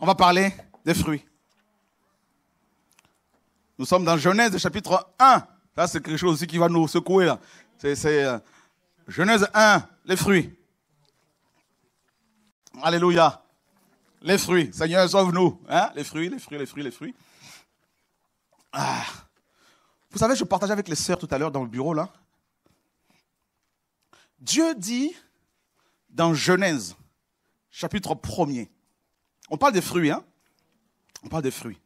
On va parler des fruits. Nous sommes dans Genèse chapitre 1. Là, c'est quelque chose aussi qui va nous secouer. Là. C'est, euh, Genèse 1, les fruits. Alléluia. Les fruits. Seigneur, sauve-nous. Hein. Les fruits, les fruits, les fruits, les fruits. Ah. Vous savez, je partageais avec les sœurs tout à l'heure dans le bureau là. Dieu dit dans Genèse, chapitre 1er, on parle des fruits, hein On parle des fruits.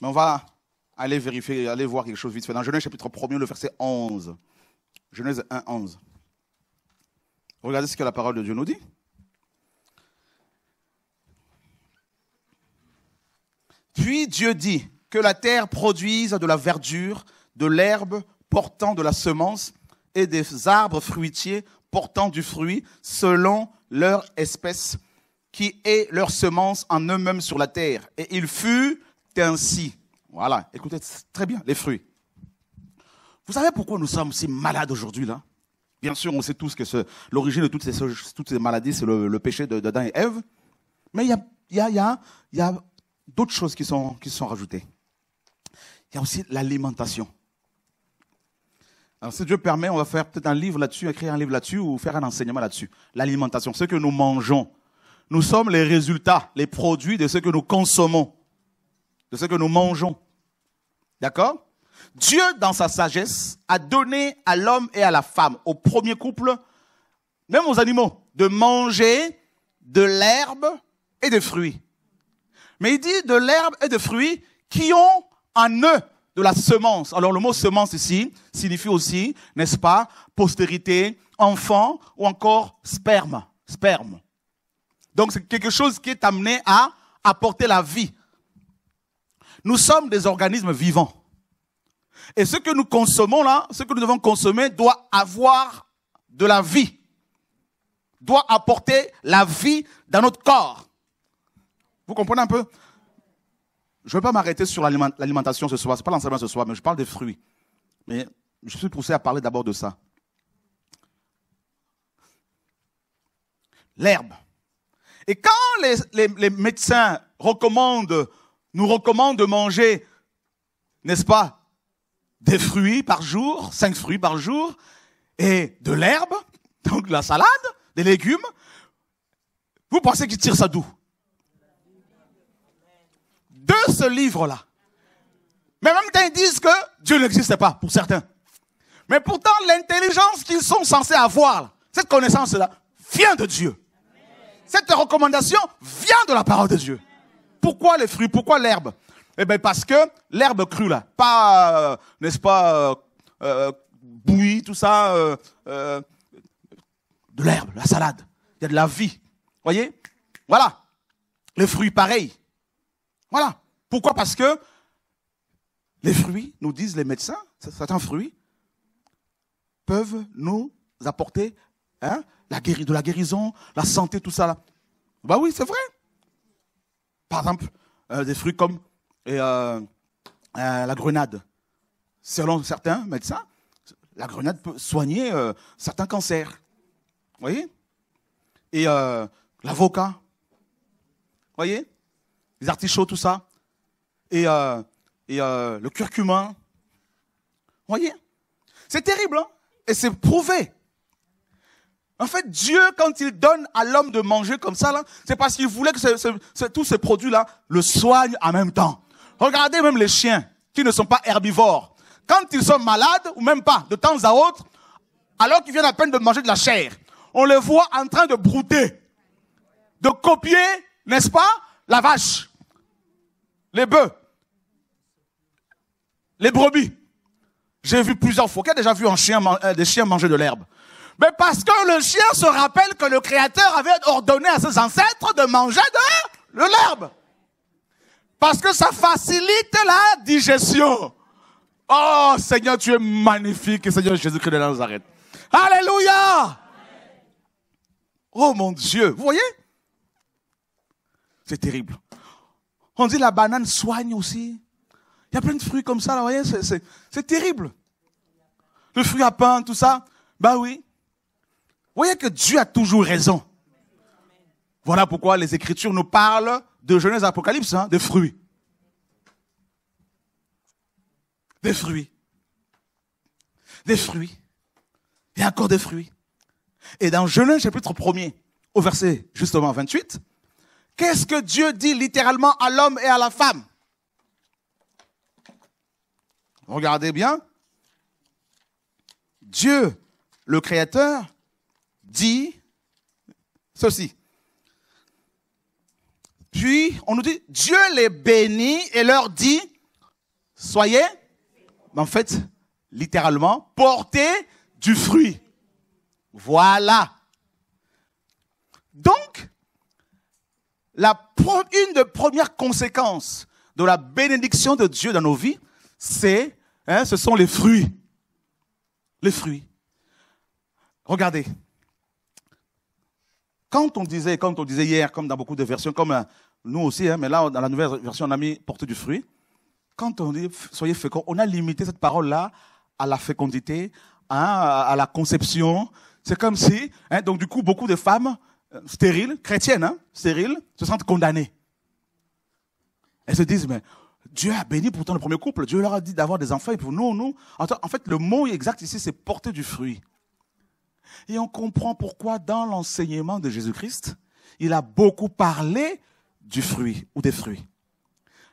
Mais on va aller vérifier, aller voir quelque chose vite fait. Dans Genèse chapitre 1er, le verset 11. Genèse 1, 11. Regardez ce que la parole de Dieu nous dit. Puis Dieu dit, que la terre produise de la verdure, de l'herbe portant de la semence et des arbres fruitiers portant du fruit selon leur espèce qui est leur semence en eux-mêmes sur la terre. Et il fut ainsi. Voilà, écoutez très bien les fruits. Vous savez pourquoi nous sommes si malades aujourd'hui là Bien sûr, on sait tous que l'origine de toutes ces, toutes ces maladies, c'est le, péché péché d'Adam et Ève. Mais il y a, d'autres choses qui qui sont rajoutées. Il y a aussi l'alimentation. Alors, si Dieu permet, on va faire peut-être un livre là-dessus, écrire un livre là-dessus ou faire un enseignement là-dessus. L'alimentation, ce que nous mangeons. Nous sommes les résultats, les produits de ce que nous consommons, de ce que nous mangeons. D'accord Dieu, dans sa sagesse, a donné à l'homme et à la femme, au premier couple, même aux animaux, de manger de l'herbe et des fruits. Mais il dit de l'herbe et des fruits qui ont en nœud de la semence. Alors le mot semence ici signifie aussi, n'est-ce pas, postérité, enfant ou encore sperme. Sperme. Donc c'est quelque chose qui est amené à apporter la vie. Nous sommes des organismes vivants. Et ce que nous consommons là, ce que nous devons consommer doit avoir de la vie, doit apporter la vie dans notre corps. Vous comprenez un peu je ne vais pas m'arrêter sur l'alimentation ce soir, ce n'est pas l'enseignement ce soir, mais je parle des fruits. Mais je suis poussé à parler d'abord de ça. L'herbe. Et quand les, médecins recommandent, nous recommandent de manger, n'est-ce pas, des fruits par jour, cinq fruits par jour, et de l'herbe, donc de la salade, des légumes, vous pensez qu'ils tirent ça d'où de ce livre-là. Mais même temps, ils disent que Dieu n'existe pas, pour certains. Mais pourtant, l'intelligence qu'ils sont censés avoir, cette connaissance-là, vient de Dieu. Cette recommandation vient de la parole de Dieu. Pourquoi les fruits Pourquoi l'herbe Eh bien, parce que l'herbe crue, là, pas, euh, n'est-ce pas, euh, euh, bouillie, tout ça, de l'herbe, la salade. Il y a de la vie. Voyez Voilà. Les fruits, pareil. Voilà. Pourquoi Parce que les fruits, nous disent les médecins, certains fruits, peuvent nous apporter hein, la de la guérison, la santé, tout ça. Bah oui, c'est vrai. Par exemple, euh, des fruits comme euh, euh, la grenade. Selon certains médecins, la grenade peut soigner certains cancers. Vous voyez Et l'avocat. Vous voyez Les artichauts, tout ça et, euh, euh, le curcuma. Vous voyez C'est terrible, hein Et c'est prouvé. En fait, Dieu, quand il donne à l'homme de manger comme ça, là, c'est parce qu'il voulait que tous ces produits-là le soignent en même temps. Regardez même les chiens qui ne sont pas herbivores. Quand ils sont malades, ou même pas, de temps à autre, alors qu'ils viennent à peine de manger de la chair, on les voit en train de brouter, de copier, n'est-ce pas, la vache, les bœufs. Les brebis. J'ai vu plusieurs fois. Qui a déjà vu un chien, euh, des chiens manger de l'herbe Mais parce que le chien se rappelle que le Créateur avait ordonné à ses ancêtres de manger de, l'herbe. Parce que ça facilite la digestion. Oh Seigneur, tu es magnifique, Seigneur Jésus-Christ de Nazareth. Alléluia. Oh mon Dieu, vous voyez C'est terrible. On dit la banane soigne aussi il y a plein de fruits comme ça, là, vous voyez, c'est terrible. Le fruit à pain, tout ça. Bah oui. voyez que Dieu a toujours raison. Voilà pourquoi les Écritures nous parlent de Genèse Apocalypse, hein, de fruits. Des fruits. Des fruits. Et encore des fruits. Et dans Genèse chapitre 1er, au verset justement 28, qu'est-ce que Dieu dit littéralement à l'homme et à la femme Regardez bien. Dieu, le Créateur, dit ceci. Puis on nous dit, Dieu les bénit et leur dit, soyez, en fait, littéralement, portez du fruit. Voilà. Donc, une des premières conséquences de la bénédiction de Dieu dans nos vies, c'est Hein, ce sont les fruits. Les fruits. Regardez. Quand on disait, quand on disait hier, comme dans beaucoup de versions, comme euh, nous aussi, hein, mais là, dans la nouvelle version, on a mis porte du fruit. Quand on dit soyez féconds, on a limité cette parole-là à la fécondité, hein, à la conception. C'est comme si, donc du coup, beaucoup de femmes euh, stériles, chrétiennes, stériles, se sentent condamnées. Elles se disent, mais Dieu a béni pourtant le premier couple. Dieu leur a dit d'avoir des enfants. Et pour nous, nous, en fait, le mot exact ici, c'est porter du fruit. Et on comprend pourquoi dans l'enseignement de Jésus-Christ, il a beaucoup parlé du fruit ou des fruits.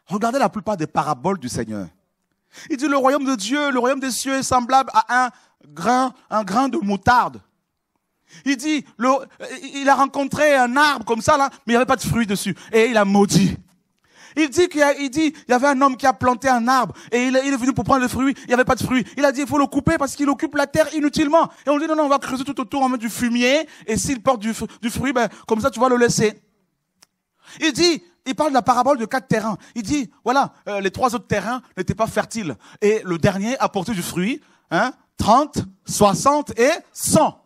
Regardez la plupart des paraboles du Seigneur. Il dit le royaume de Dieu, le royaume des cieux est semblable à un grain, un grain de moutarde. Il dit, il a rencontré un arbre comme ça, là, mais il n'y avait pas de fruit dessus. Et il a maudit. Il dit qu'il y, dit, il y avait un homme qui a planté un arbre et il, est venu pour prendre le fruit. Il n'y avait pas de fruit. Il a dit, il faut le couper parce qu'il occupe la terre inutilement. Et on dit, non, non, on va creuser tout autour, on met du fumier et s'il porte du, fruit, ben, comme ça, tu vas le laisser. Il dit, il parle de la parabole de quatre terrains. Il dit, voilà, euh, les trois autres terrains n'étaient pas fertiles. Et le dernier a porté du fruit, hein, 30, 60 et 100.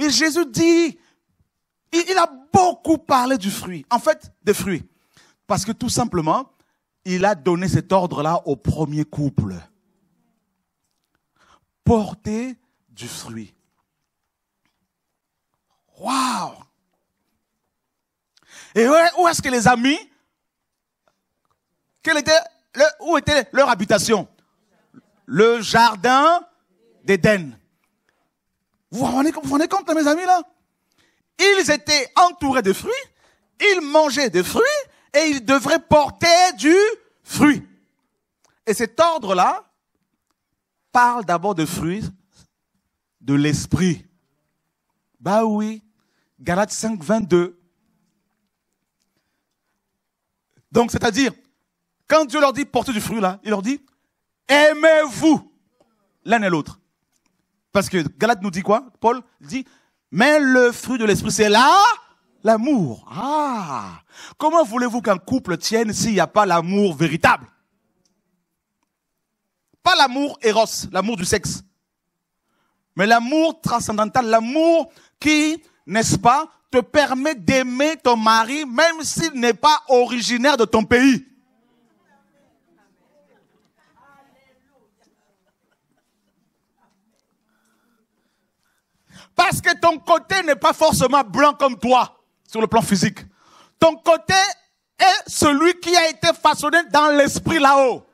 Et Jésus dit, il a beaucoup parlé du fruit. En fait, des fruits. Parce que tout simplement, il a donné cet ordre-là au premier couple. Porter du fruit. Waouh Et où est-ce que les amis, était, où était leur habitation Le jardin d'Éden. Vous vous rendez compte, mes amis, là Ils étaient entourés de fruits, ils mangeaient des fruits, et il devrait porter du fruit. Et cet ordre-là parle d'abord de fruits de l'esprit. Bah oui, Galates 5, 22. Donc, c'est-à-dire, quand Dieu leur dit portez du fruit là, il leur dit aimez-vous l'un et l'autre. Parce que Galates nous dit quoi Paul dit mais le fruit de l'esprit c'est là L'amour. Ah Comment voulez-vous qu'un couple tienne s'il n'y a pas l'amour véritable Pas l'amour éros, l'amour du sexe. Mais l'amour transcendantal, l'amour qui, n'est-ce pas, te permet d'aimer ton mari même s'il n'est pas originaire de ton pays. Parce que ton côté n'est pas forcément blanc comme toi sur le plan physique. Ton côté est celui qui a été façonné dans l'esprit là-haut.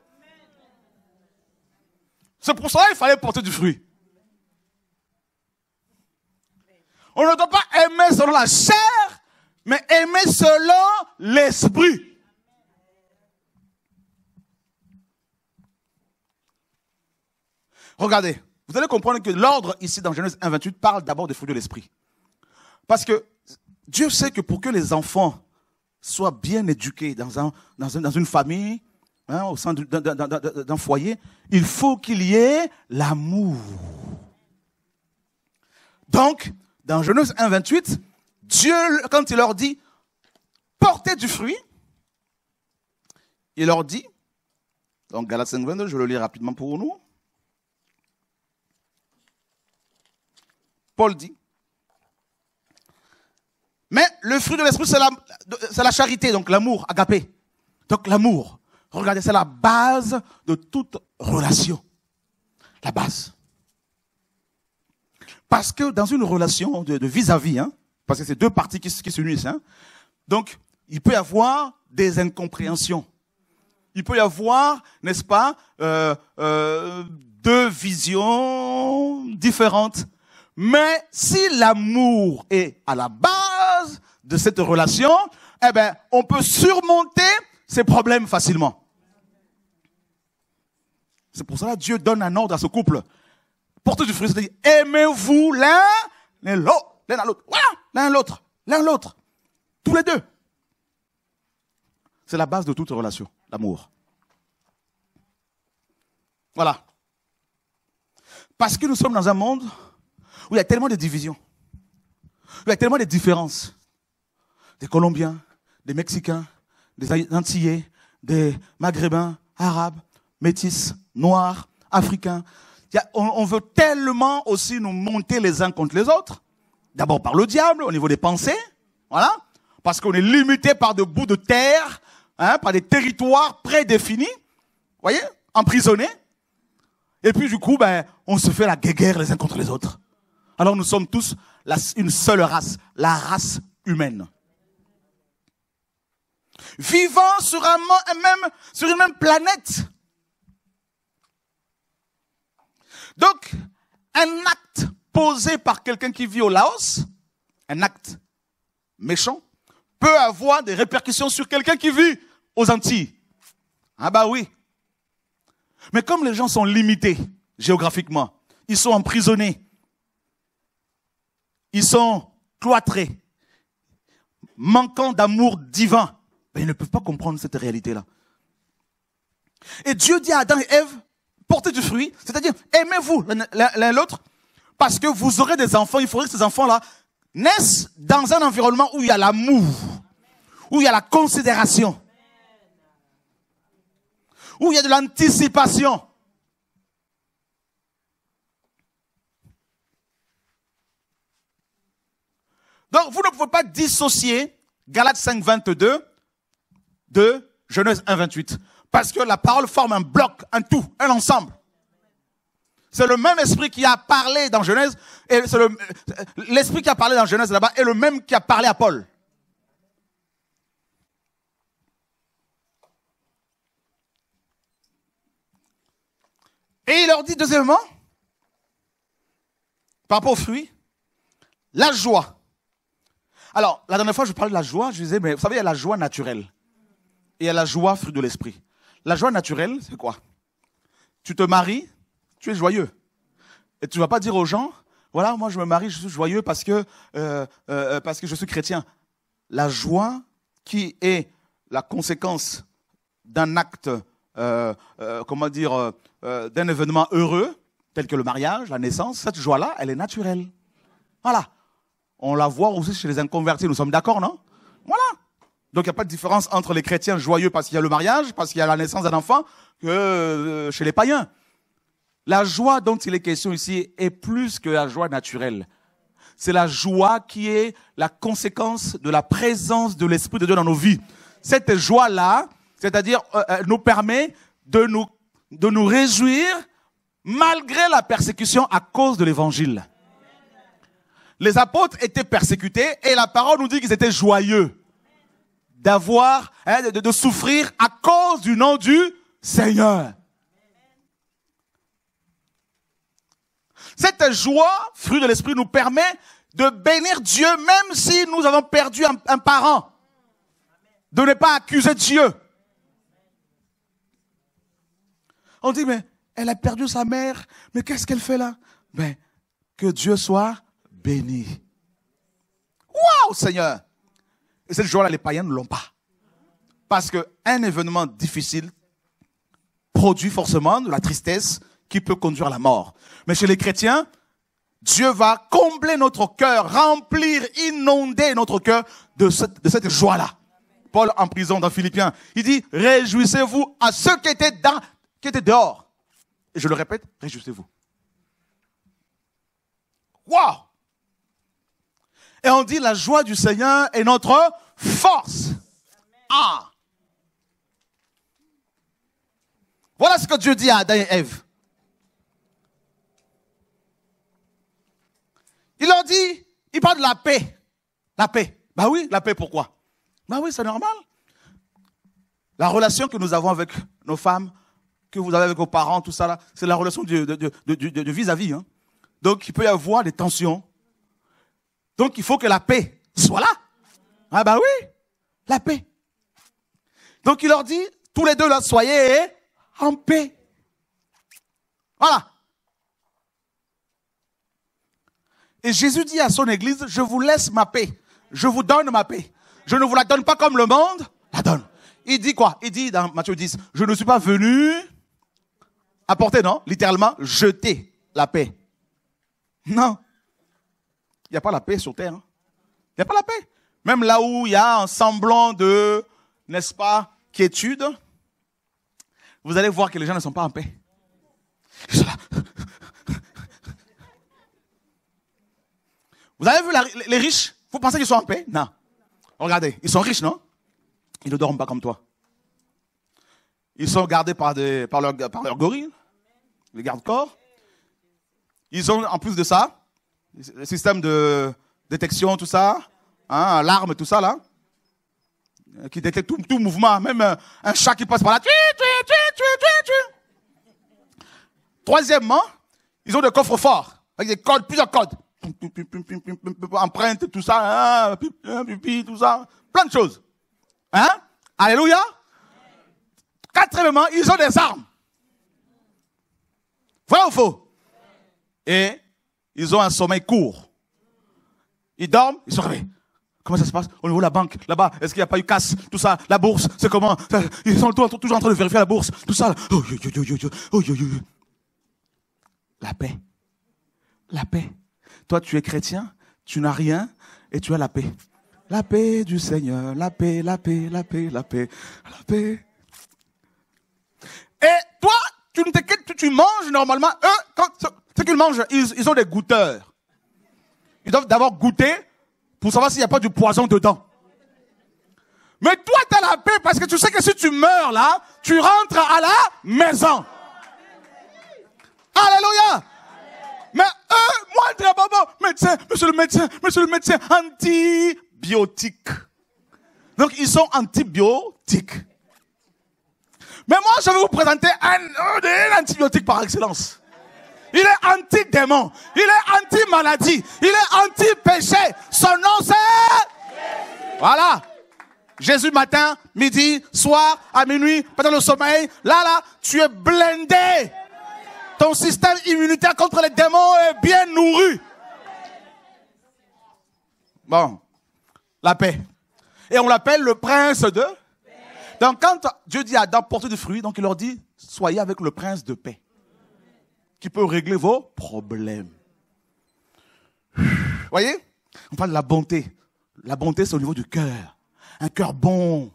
C'est pour cela qu'il fallait porter du fruit. On ne doit pas aimer selon la chair, mais aimer selon l'esprit. Regardez, vous allez comprendre que l'ordre ici dans Genèse 1.28 parle d'abord des fruits de l'esprit. Parce que Dieu sait que pour que les enfants soient bien éduqués dans, dans, une famille, hein, au sein d'un foyer, il faut qu'il y ait l'amour. Donc, dans Genèse 1, 28, Dieu, quand il leur dit, portez du fruit, il leur dit, donc Galates 5, 22, je le lis rapidement pour nous. Paul dit, mais le fruit de l'esprit, c'est la, charité, donc l'amour, agapé. Donc l'amour, regardez, c'est la base de toute relation. La base. Parce que dans une relation de vis-à-vis, hein, parce que c'est deux parties qui, se s'unissent, hein, donc il peut y avoir des incompréhensions. Il peut y avoir, n'est-ce pas, euh, euh, deux visions différentes. Mais si l'amour est à la base, de cette relation, eh ben, on peut surmonter ces problèmes facilement. C'est pour cela que Dieu donne un ordre à ce couple. Portez du fruit, aimez-vous l'un, l'autre, l'un à l'autre. Voilà, l'un l'autre, l'un l'autre. Tous les deux. C'est la base de toute relation, l'amour. Voilà. Parce que nous sommes dans un monde où il y a tellement de divisions, où il y a tellement de différences des Colombiens, des Mexicains, des Antillais, des Maghrébins, Arabes, Métis, Noirs, Africains. on veut tellement aussi nous monter les uns contre les autres. D'abord par le diable, au niveau des pensées. Voilà. Parce qu'on est limité par des bouts de terre, hein, par des territoires prédéfinis. Voyez Emprisonnés. Et puis du coup, ben, on se fait la guerre les uns contre les autres. Alors nous sommes tous une seule race, la race humaine vivant sur, même, sur une même planète. Donc, un acte posé par quelqu'un qui vit au Laos, un acte méchant, peut avoir des répercussions sur quelqu'un qui vit aux Antilles. Ah bah oui. Mais comme les gens sont limités géographiquement, ils sont emprisonnés, ils sont cloîtrés, manquant d'amour divin, ils ne peuvent pas comprendre cette réalité-là. Et Dieu dit à Adam et Ève, portez du fruit, c'est-à-dire aimez-vous l'un l'autre, parce que vous aurez des enfants, il faudrait que ces enfants-là naissent dans un environnement où il y a l'amour, où il y a la considération, où il y a de l'anticipation. Donc, vous ne pouvez pas dissocier Galates 5, 22 de Genèse 1, 28. Parce que la parole forme un bloc, un tout, un ensemble. C'est le même esprit qui a parlé dans Genèse, et c'est l'esprit qui a parlé dans Genèse là-bas est le même qui a parlé à Paul. Et il leur dit deuxièmement, par rapport aux fruits, la joie. Alors, la dernière fois, je parlais de la joie, je disais, mais vous savez, il y a la joie naturelle et à la joie fruit de l'esprit. La joie naturelle, c'est quoi Tu te maries, tu es joyeux. Et tu vas pas dire aux gens, voilà, moi je me marie, je suis joyeux parce que, euh, euh, parce que je suis chrétien. La joie qui est la conséquence d'un acte, euh, comment dire, d'un événement heureux, tel que le mariage, la naissance, cette joie-là, elle est naturelle. Voilà. On la voit aussi chez les inconvertis, nous sommes d'accord, non Voilà. Donc il n'y a pas de différence entre les chrétiens joyeux parce qu'il y a le mariage, parce qu'il y a la naissance d'un enfant, que euh, chez les païens. La joie dont il est question ici est plus que la joie naturelle. C'est la joie qui est la conséquence de la présence de l'Esprit de Dieu dans nos vies. Cette joie-là, c'est-à-dire, euh, euh, nous permet de nous, de nous réjouir malgré la persécution à cause de l'Évangile. Les apôtres étaient persécutés et la parole nous dit qu'ils étaient joyeux d'avoir, hein, de, souffrir à cause du nom du Seigneur. Cette joie, fruit de l'esprit, nous permet de bénir Dieu même si nous avons perdu un, parent. De ne pas accuser Dieu. On dit, mais elle a perdu sa mère, mais qu'est-ce qu'elle fait là Ben, que Dieu soit béni. Waouh, Seigneur et cette joie-là, les païens ne l'ont pas. Parce qu'un événement difficile produit forcément de la tristesse qui peut conduire à la mort. Mais chez les chrétiens, Dieu va combler notre cœur, remplir, inonder notre cœur de cette, joie-là. Paul en prison dans Philippiens, il dit, réjouissez-vous à ceux qui étaient, qui étaient dehors. Et je le répète, réjouissez-vous. Waouh et on dit la joie du Seigneur est notre force. Ah. Voilà ce que Dieu dit à Adam et Ève. Il leur dit, il parle de la paix. La paix. Bah oui, la paix pourquoi Bah oui, c'est normal. La relation que nous avons avec nos femmes, que vous avez avec vos parents, tout ça, c'est la relation de vis-à-vis. Hein. Donc il peut y avoir des tensions, donc il faut que la paix soit là. Ah bah oui, la paix. Donc il leur dit, tous les deux soyez en paix. Voilà. Et Jésus dit à son église, je vous laisse ma paix. Je vous donne ma paix. Je ne vous la donne pas comme le monde la donne. Il dit quoi Il dit dans Matthieu 10, je ne suis pas venu apporter, non Littéralement, jeter la paix. Non. Il n'y a pas la paix sur terre. Il hein. n'y a pas la paix. Même là où il y a un semblant de, n'est-ce pas, quiétude, vous allez voir que les gens ne sont pas en paix. Vous avez vu les riches Vous pensez qu'ils sont en paix Non. Regardez, ils sont riches, non Ils ne dorment pas comme toi. Ils sont gardés par, leurs leur gorilles, les gardes-corps. Ils ont, en plus de ça, le système de détection, tout ça, hein, l'arme, tout ça là, qui détecte tout, mouvement, même euh, un chat qui passe par là. Troisièmement, ils ont des coffres forts, avec des codes, plusieurs codes. Empreintes, tout ça, hein, hein, tout ça, plein de choses. Hein? Alléluia. Quatrièmement, ils ont des armes. Vrai ou faux? Et ils ont un sommeil court. Ils dorment, ils sont réveillent. Comment ça se passe Au niveau de la banque, là-bas, est-ce qu'il n'y a pas eu casse Tout ça, la bourse, c'est comment Ils sont toujours en train de vérifier la bourse, tout ça. la paix. La paix. Toi, tu es chrétien, tu n'as rien et tu as la paix. La paix du Seigneur, la paix, la paix, la paix, la paix, la paix. Et toi, tu, ne t'inquiètes, tu manges normalement. Eux, hein, quand, Qu'ils mangent, ils, ont des goûteurs. Ils doivent d'abord goûter pour savoir s'il n'y a pas du poison dedans. Mais toi, tu as la paix parce que tu sais que si tu meurs là, tu rentres à la maison. Alléluia. Mais eux, moi, le bon, médecin, monsieur le médecin, monsieur le médecin, antibiotique. Donc, ils sont antibiotiques. Mais moi, je vais vous présenter un, un antibiotique par excellence. Il est anti-démon. Il est anti-maladie. Il est anti-péché. Son nom, c'est... Voilà. Jésus matin, midi, soir, à minuit, pendant le sommeil. Là, là, tu es blindé. Ton système immunitaire contre les démons est bien nourri. Bon, la paix. Et on l'appelle le prince de... Donc quand Dieu dit à Adam, portez du fruit, donc il leur dit, soyez avec le prince de paix qui peut régler vos problèmes. Vous voyez On parle de la bonté. La bonté, c'est au niveau du cœur. Un cœur bon.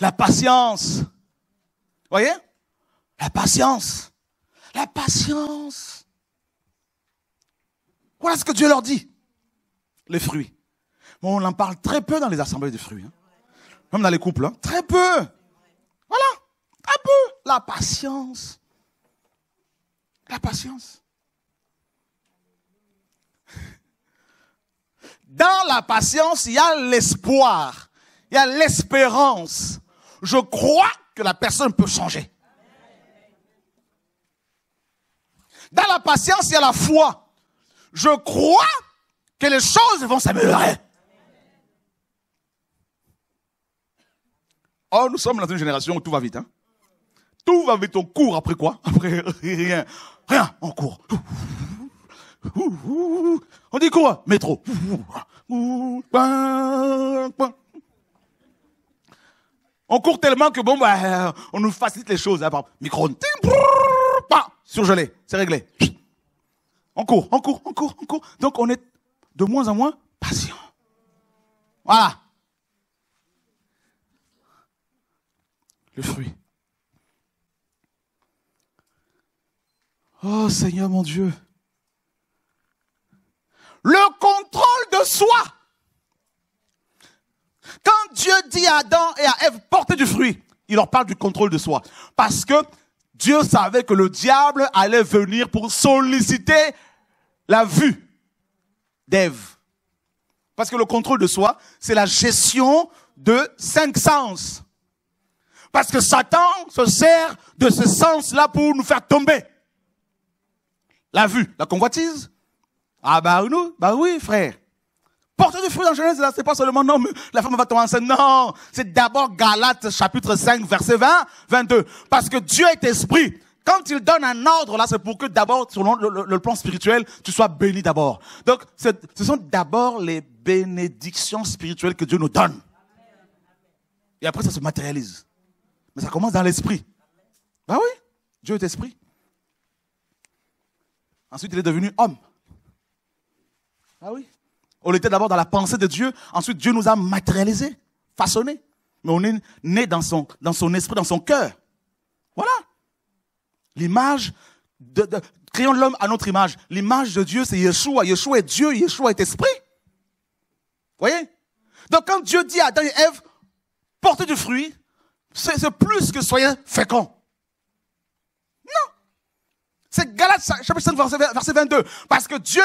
La patience. Vous voyez La patience. La patience. Voilà ce que Dieu leur dit. Les fruits. Bon, on en parle très peu dans les assemblées de fruits. Hein. Même dans les couples. Hein. Très peu. Voilà. Un peu. La patience. La patience. Dans la patience, il y a l'espoir, il y a l'espérance. Je crois que la personne peut changer. Dans la patience, il y a la foi. Je crois que les choses vont s'améliorer. Oh, nous sommes dans une génération où tout va vite. Hein. Tout va vite, au court après quoi Après rien. Rien on court. On dit quoi Métro. On court tellement que bon, bah, euh, on nous facilite les choses. Hein, micro Surgelé. C'est réglé. On court, on court, on court, on court. Donc on est de moins en moins patient. Voilà. Le fruit. Oh Seigneur mon Dieu. Le contrôle de soi. Quand Dieu dit à Adam et à Ève, portez du fruit, il leur parle du contrôle de soi. Parce que Dieu savait que le diable allait venir pour solliciter la vue d'Ève. Parce que le contrôle de soi, c'est la gestion de cinq sens. Parce que Satan se sert de ce sens-là pour nous faire tomber. La vue, la convoitise. Ah bah, nous, bah oui, frère. Porter du fruit dans Genèse, là, c'est pas seulement non, mais la femme va tomber enceinte. Non, c'est d'abord Galates chapitre 5, verset 20, 22. Parce que Dieu est esprit. Quand il donne un ordre, là, c'est pour que d'abord, sur le, plan spirituel, tu sois béni d'abord. Donc, ce sont d'abord les bénédictions spirituelles que Dieu nous donne. Et après, ça se matérialise. Mais ça commence dans l'esprit. Bah ben oui, Dieu est esprit. Ensuite, il est devenu homme. Ah oui On était d'abord dans la pensée de Dieu. Ensuite, Dieu nous a matérialisés, façonnés. Mais on est né dans son, dans son esprit, dans son cœur. Voilà. L'image de, de, créons l'homme à notre image. L'image de Dieu, c'est Yeshua. Yeshua est Dieu, Yeshua est esprit. Vous voyez Donc quand Dieu dit à Adam et Ève, portez du fruit, c'est plus que soyez féconds. C'est Galates chapitre 5 verset, 22. Parce que Dieu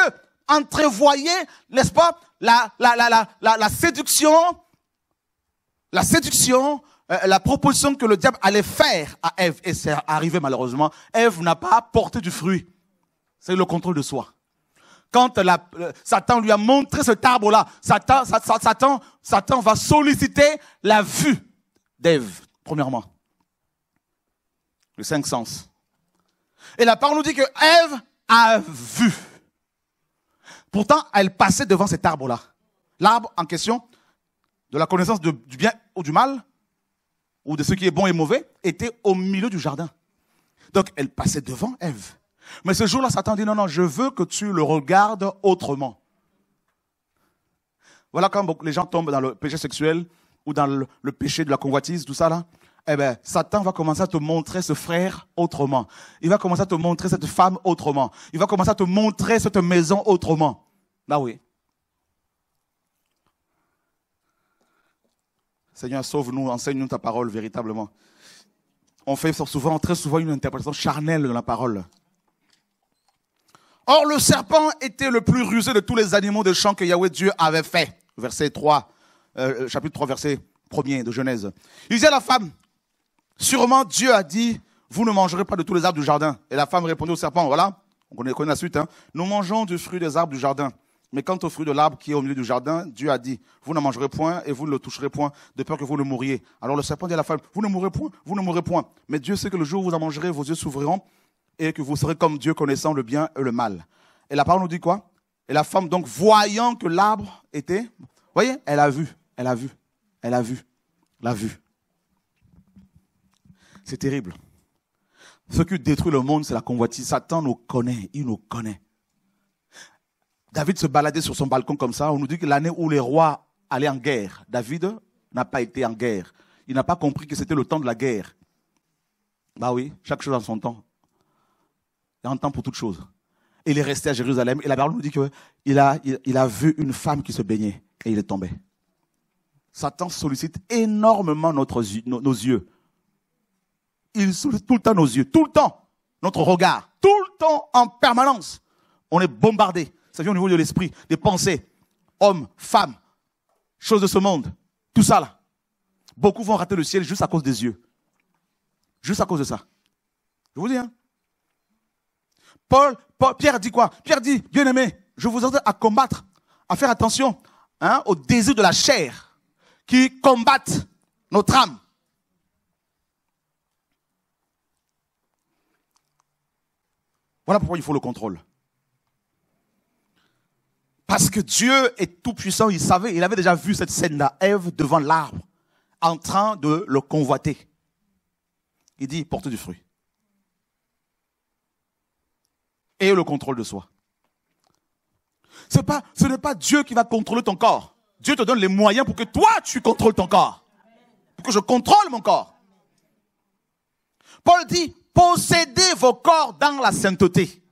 entrevoyait, n'est-ce pas, la, la, la, la, la, séduction, la séduction, euh, la proposition que le diable allait faire à Ève. Et c'est arrivé malheureusement. Ève n'a pas porté du fruit. C'est le contrôle de soi. Quand euh, Satan lui a montré cet arbre-là, Satan, Satan, Satan va solliciter la vue d'Ève, premièrement. Le cinq sens. Et la parole nous dit que Ève a vu. Pourtant, elle passait devant cet arbre-là. L'arbre en question de la connaissance du bien ou du mal, ou de ce qui est bon et mauvais, était au milieu du jardin. Donc, elle passait devant Ève. Mais ce jour-là, Satan dit, non, non, je veux que tu le regardes autrement. Voilà quand les gens tombent dans le péché sexuel ou dans le, le péché de la convoitise, tout ça là eh ben, Satan va commencer à te montrer ce frère autrement. Il va commencer à te montrer cette femme autrement. Il va commencer à te montrer cette maison autrement. Bah oui. Seigneur, sauve-nous, enseigne-nous ta parole véritablement. On fait souvent, très souvent, une interprétation charnelle de la parole. Or, le serpent était le plus rusé de tous les animaux de champ que Yahweh Dieu avait fait. Verset 3, euh, chapitre 3, verset 1 de Genèse. Il disait à la femme, Sûrement Dieu a dit, vous ne mangerez pas de tous les arbres du jardin. Et la femme répondit au serpent, voilà, on connaît, la suite, hein. nous mangeons du fruit des arbres du jardin. Mais quant au fruit de l'arbre qui est au milieu du jardin, Dieu a dit, vous ne mangerez point et vous ne le toucherez point, de peur que vous ne mouriez. Alors le serpent dit à la femme, vous ne mourrez point, vous ne mourrez point. Mais Dieu sait que le jour où vous en mangerez, vos yeux s'ouvriront et que vous serez comme Dieu connaissant le bien et le mal. Et la parole nous dit quoi Et la femme, donc, voyant que l'arbre était, voyez, elle a vu, elle a vu, elle a vu, l'a a vu. C'est terrible. Ce qui détruit le monde, c'est la convoitise. Satan nous connaît, il nous connaît. David se baladait sur son balcon comme ça. On nous dit que l'année où les rois allaient en guerre, David n'a pas été en guerre. Il n'a pas compris que c'était le temps de la guerre. Bah oui, chaque chose en son temps. Il y a un temps pour toute chose. Il est resté à Jérusalem et la Bible nous dit qu'il a, il, a vu une femme qui se baignait et il est tombé. Satan sollicite énormément nos yeux il souffle tout le temps nos yeux, tout le temps notre regard, tout le temps en permanence. On est bombardé. Ça vient au niveau de l'esprit, des pensées, hommes, femmes, choses de ce monde, tout ça là. Beaucoup vont rater le ciel juste à cause des yeux. Juste à cause de ça. Je vous dis, hein. Paul, Pierre dit quoi Pierre dit, bien aimé, je vous ordonne à combattre, à faire attention hein, aux désirs de la chair qui combattent notre âme. Voilà pourquoi il faut le contrôle. Parce que Dieu est tout puissant, il savait, il avait déjà vu cette scène-là, Ève devant l'arbre, en train de le convoiter. Il dit, porte du fruit. Et le contrôle de soi. Pas, ce n'est pas Dieu qui va contrôler ton corps. Dieu te donne les moyens pour que toi, tu contrôles ton corps. Pour que je contrôle mon corps. Paul dit, possédez vos corps dans la sainteté.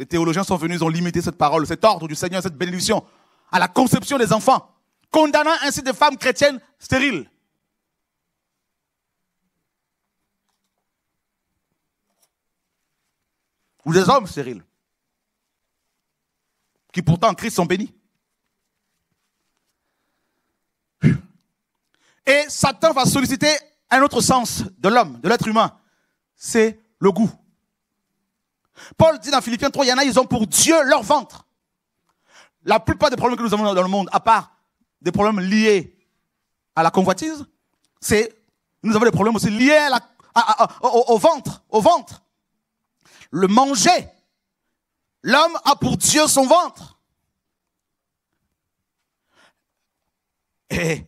Les théologiens sont venus, ils ont limité cette parole, cet ordre du Seigneur, cette bénédiction à la conception des enfants, condamnant ainsi des femmes chrétiennes stériles. Ou des hommes stériles, qui pourtant en Christ sont bénis. Et Satan va solliciter un autre sens de l'homme, de l'être humain, c'est le goût. Paul dit dans Philippiens 3, il y en a, ils ont pour Dieu leur ventre. La plupart des problèmes que nous avons dans le monde, à part des problèmes liés à la convoitise, c'est, nous avons des problèmes aussi liés à au, ventre, au ventre. Le manger. L'homme a pour Dieu son ventre. Et,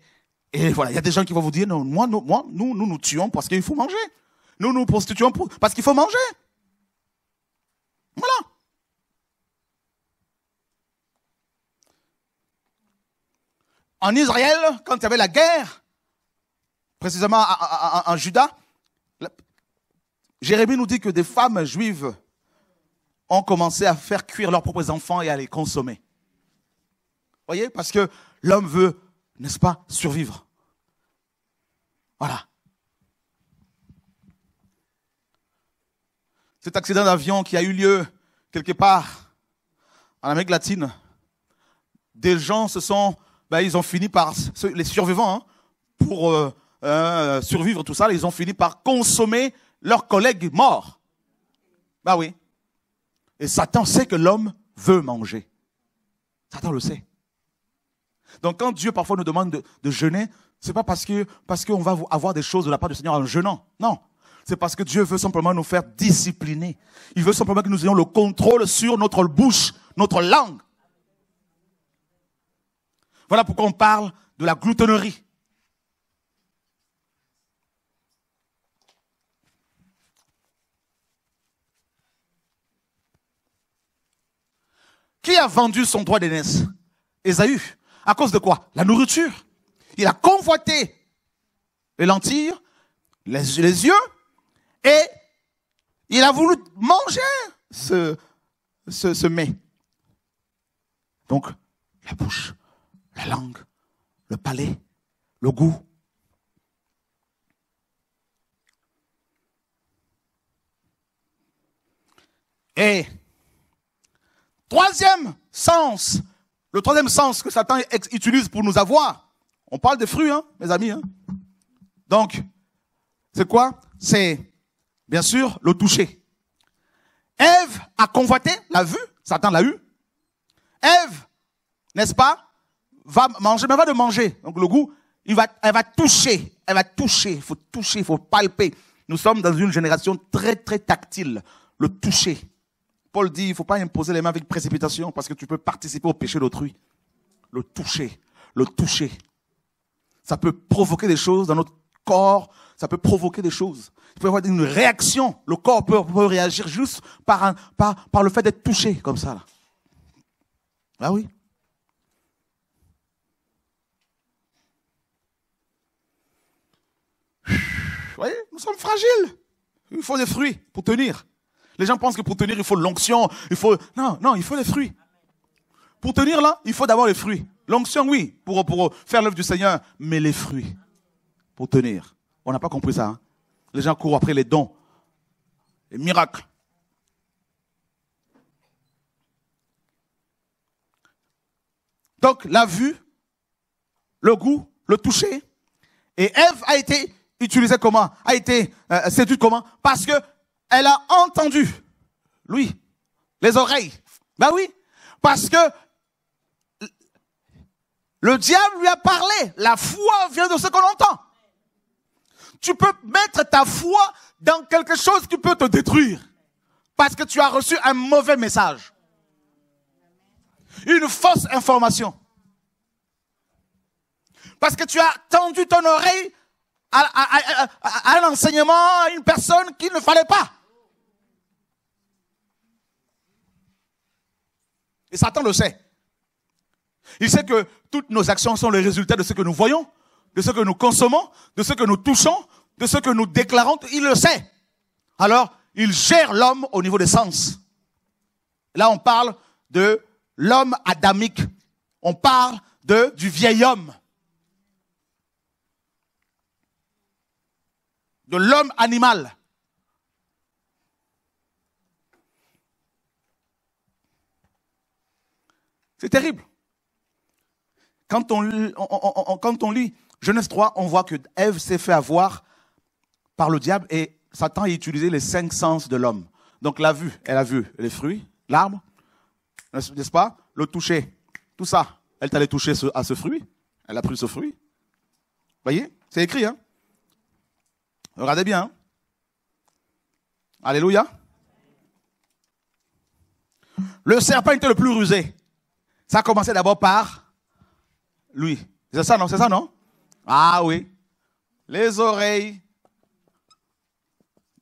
voilà, il y a des gens qui vont vous dire, non, moi, nous, moi, nous, nous, nous tuons parce qu'il faut manger. Nous nous prostituons parce qu'il faut manger. Voilà. En Israël, quand il y avait la guerre, précisément en Juda, Jérémie nous dit que des femmes juives ont commencé à faire cuire leurs propres enfants et à les consommer. Voyez, parce que l'homme veut, n'est-ce pas, survivre. Voilà. cet accident d'avion qui a eu lieu quelque part en Amérique latine, des gens se sont, ben, ils ont fini par, les survivants, hein, pour euh, euh, survivre tout ça, ils ont fini par consommer leurs collègues morts. ben oui. Et Satan sait que l'homme veut manger. Satan le sait. Donc quand Dieu parfois nous demande de, de jeûner, c'est pas parce que parce qu'on va avoir des choses de la part du Seigneur en jeûnant. Non, c'est parce que Dieu veut simplement nous faire discipliner. Il veut simplement que nous ayons le contrôle sur notre bouche, notre langue. Voilà pourquoi on parle de la gloutonnerie. Qui a vendu son droit d'aînesse Ésaü. À cause de quoi La nourriture. Il a convoité les lentilles, les yeux, et il a voulu manger ce, ce, mets. Donc, la bouche, la langue, le palais, le goût. Et troisième sens, le troisième sens que Satan utilise pour nous avoir, on parle de fruits, hein, mes amis. Hein. Donc, c'est quoi C'est Bien sûr, le toucher. Ève a convoité, l'a vue, Satan l'a eu. Ève, n'est-ce pas, va manger, mais va de manger. Donc le goût, il va, elle va toucher, elle va toucher, il faut toucher, il faut palper. Nous sommes dans une génération très, très tactile. Le toucher. Paul dit, il ne faut pas imposer les mains avec précipitation parce que tu peux participer au péché d'autrui. Le toucher, le toucher. Ça peut provoquer des choses dans notre corps, ça peut provoquer des choses. Il peut y avoir une réaction. Le corps peut, réagir juste par, par, le fait d'être touché comme ça. Là. Ah oui. Vous voyez, nous sommes fragiles. Il faut des fruits pour tenir. Les gens pensent que pour tenir, il faut l'onction, il faut... Non, non, il faut les fruits. Pour tenir là, il faut d'abord les fruits. L'onction, oui, pour, pour faire l'œuvre du Seigneur, mais les fruits pour tenir. On n'a pas compris ça. Hein. les gens courent après les dons, les miracles. Donc la vue, le goût, le toucher. Et Ève a été utilisée comment A été euh, séduite comment Parce que elle a entendu, lui, les oreilles. Ben oui, parce que le diable lui a parlé. La foi vient de ce qu'on entend tu peux mettre ta foi dans quelque chose qui peut te détruire parce que tu as reçu un mauvais message, une fausse information, parce que tu as tendu ton oreille à, un enseignement, à une personne qu'il ne fallait pas. Et Satan le sait. Il sait que toutes nos actions sont le résultat de ce que nous voyons, de ce que nous consommons, de ce que nous touchons, de ce que nous déclarons, il le sait. Alors, il gère l'homme au niveau des sens. Là, on parle de l'homme adamique. On parle de, du vieil homme. De l'homme animal. C'est terrible. Quand on, quand on lit Genèse 3, on voit que Ève s'est fait avoir par le diable et Satan a utilisé les cinq sens de l'homme. Donc la vue, elle a vu les fruits, l'arbre, n'est-ce pas Le toucher, tout ça. Elle allée toucher à ce fruit. Elle a pris ce fruit. Voyez C'est écrit, hein Regardez bien. Hein. Alléluia. Le serpent était le plus rusé. Ça commençait d'abord par lui. C'est ça, non C'est ça, non Ah oui. Les oreilles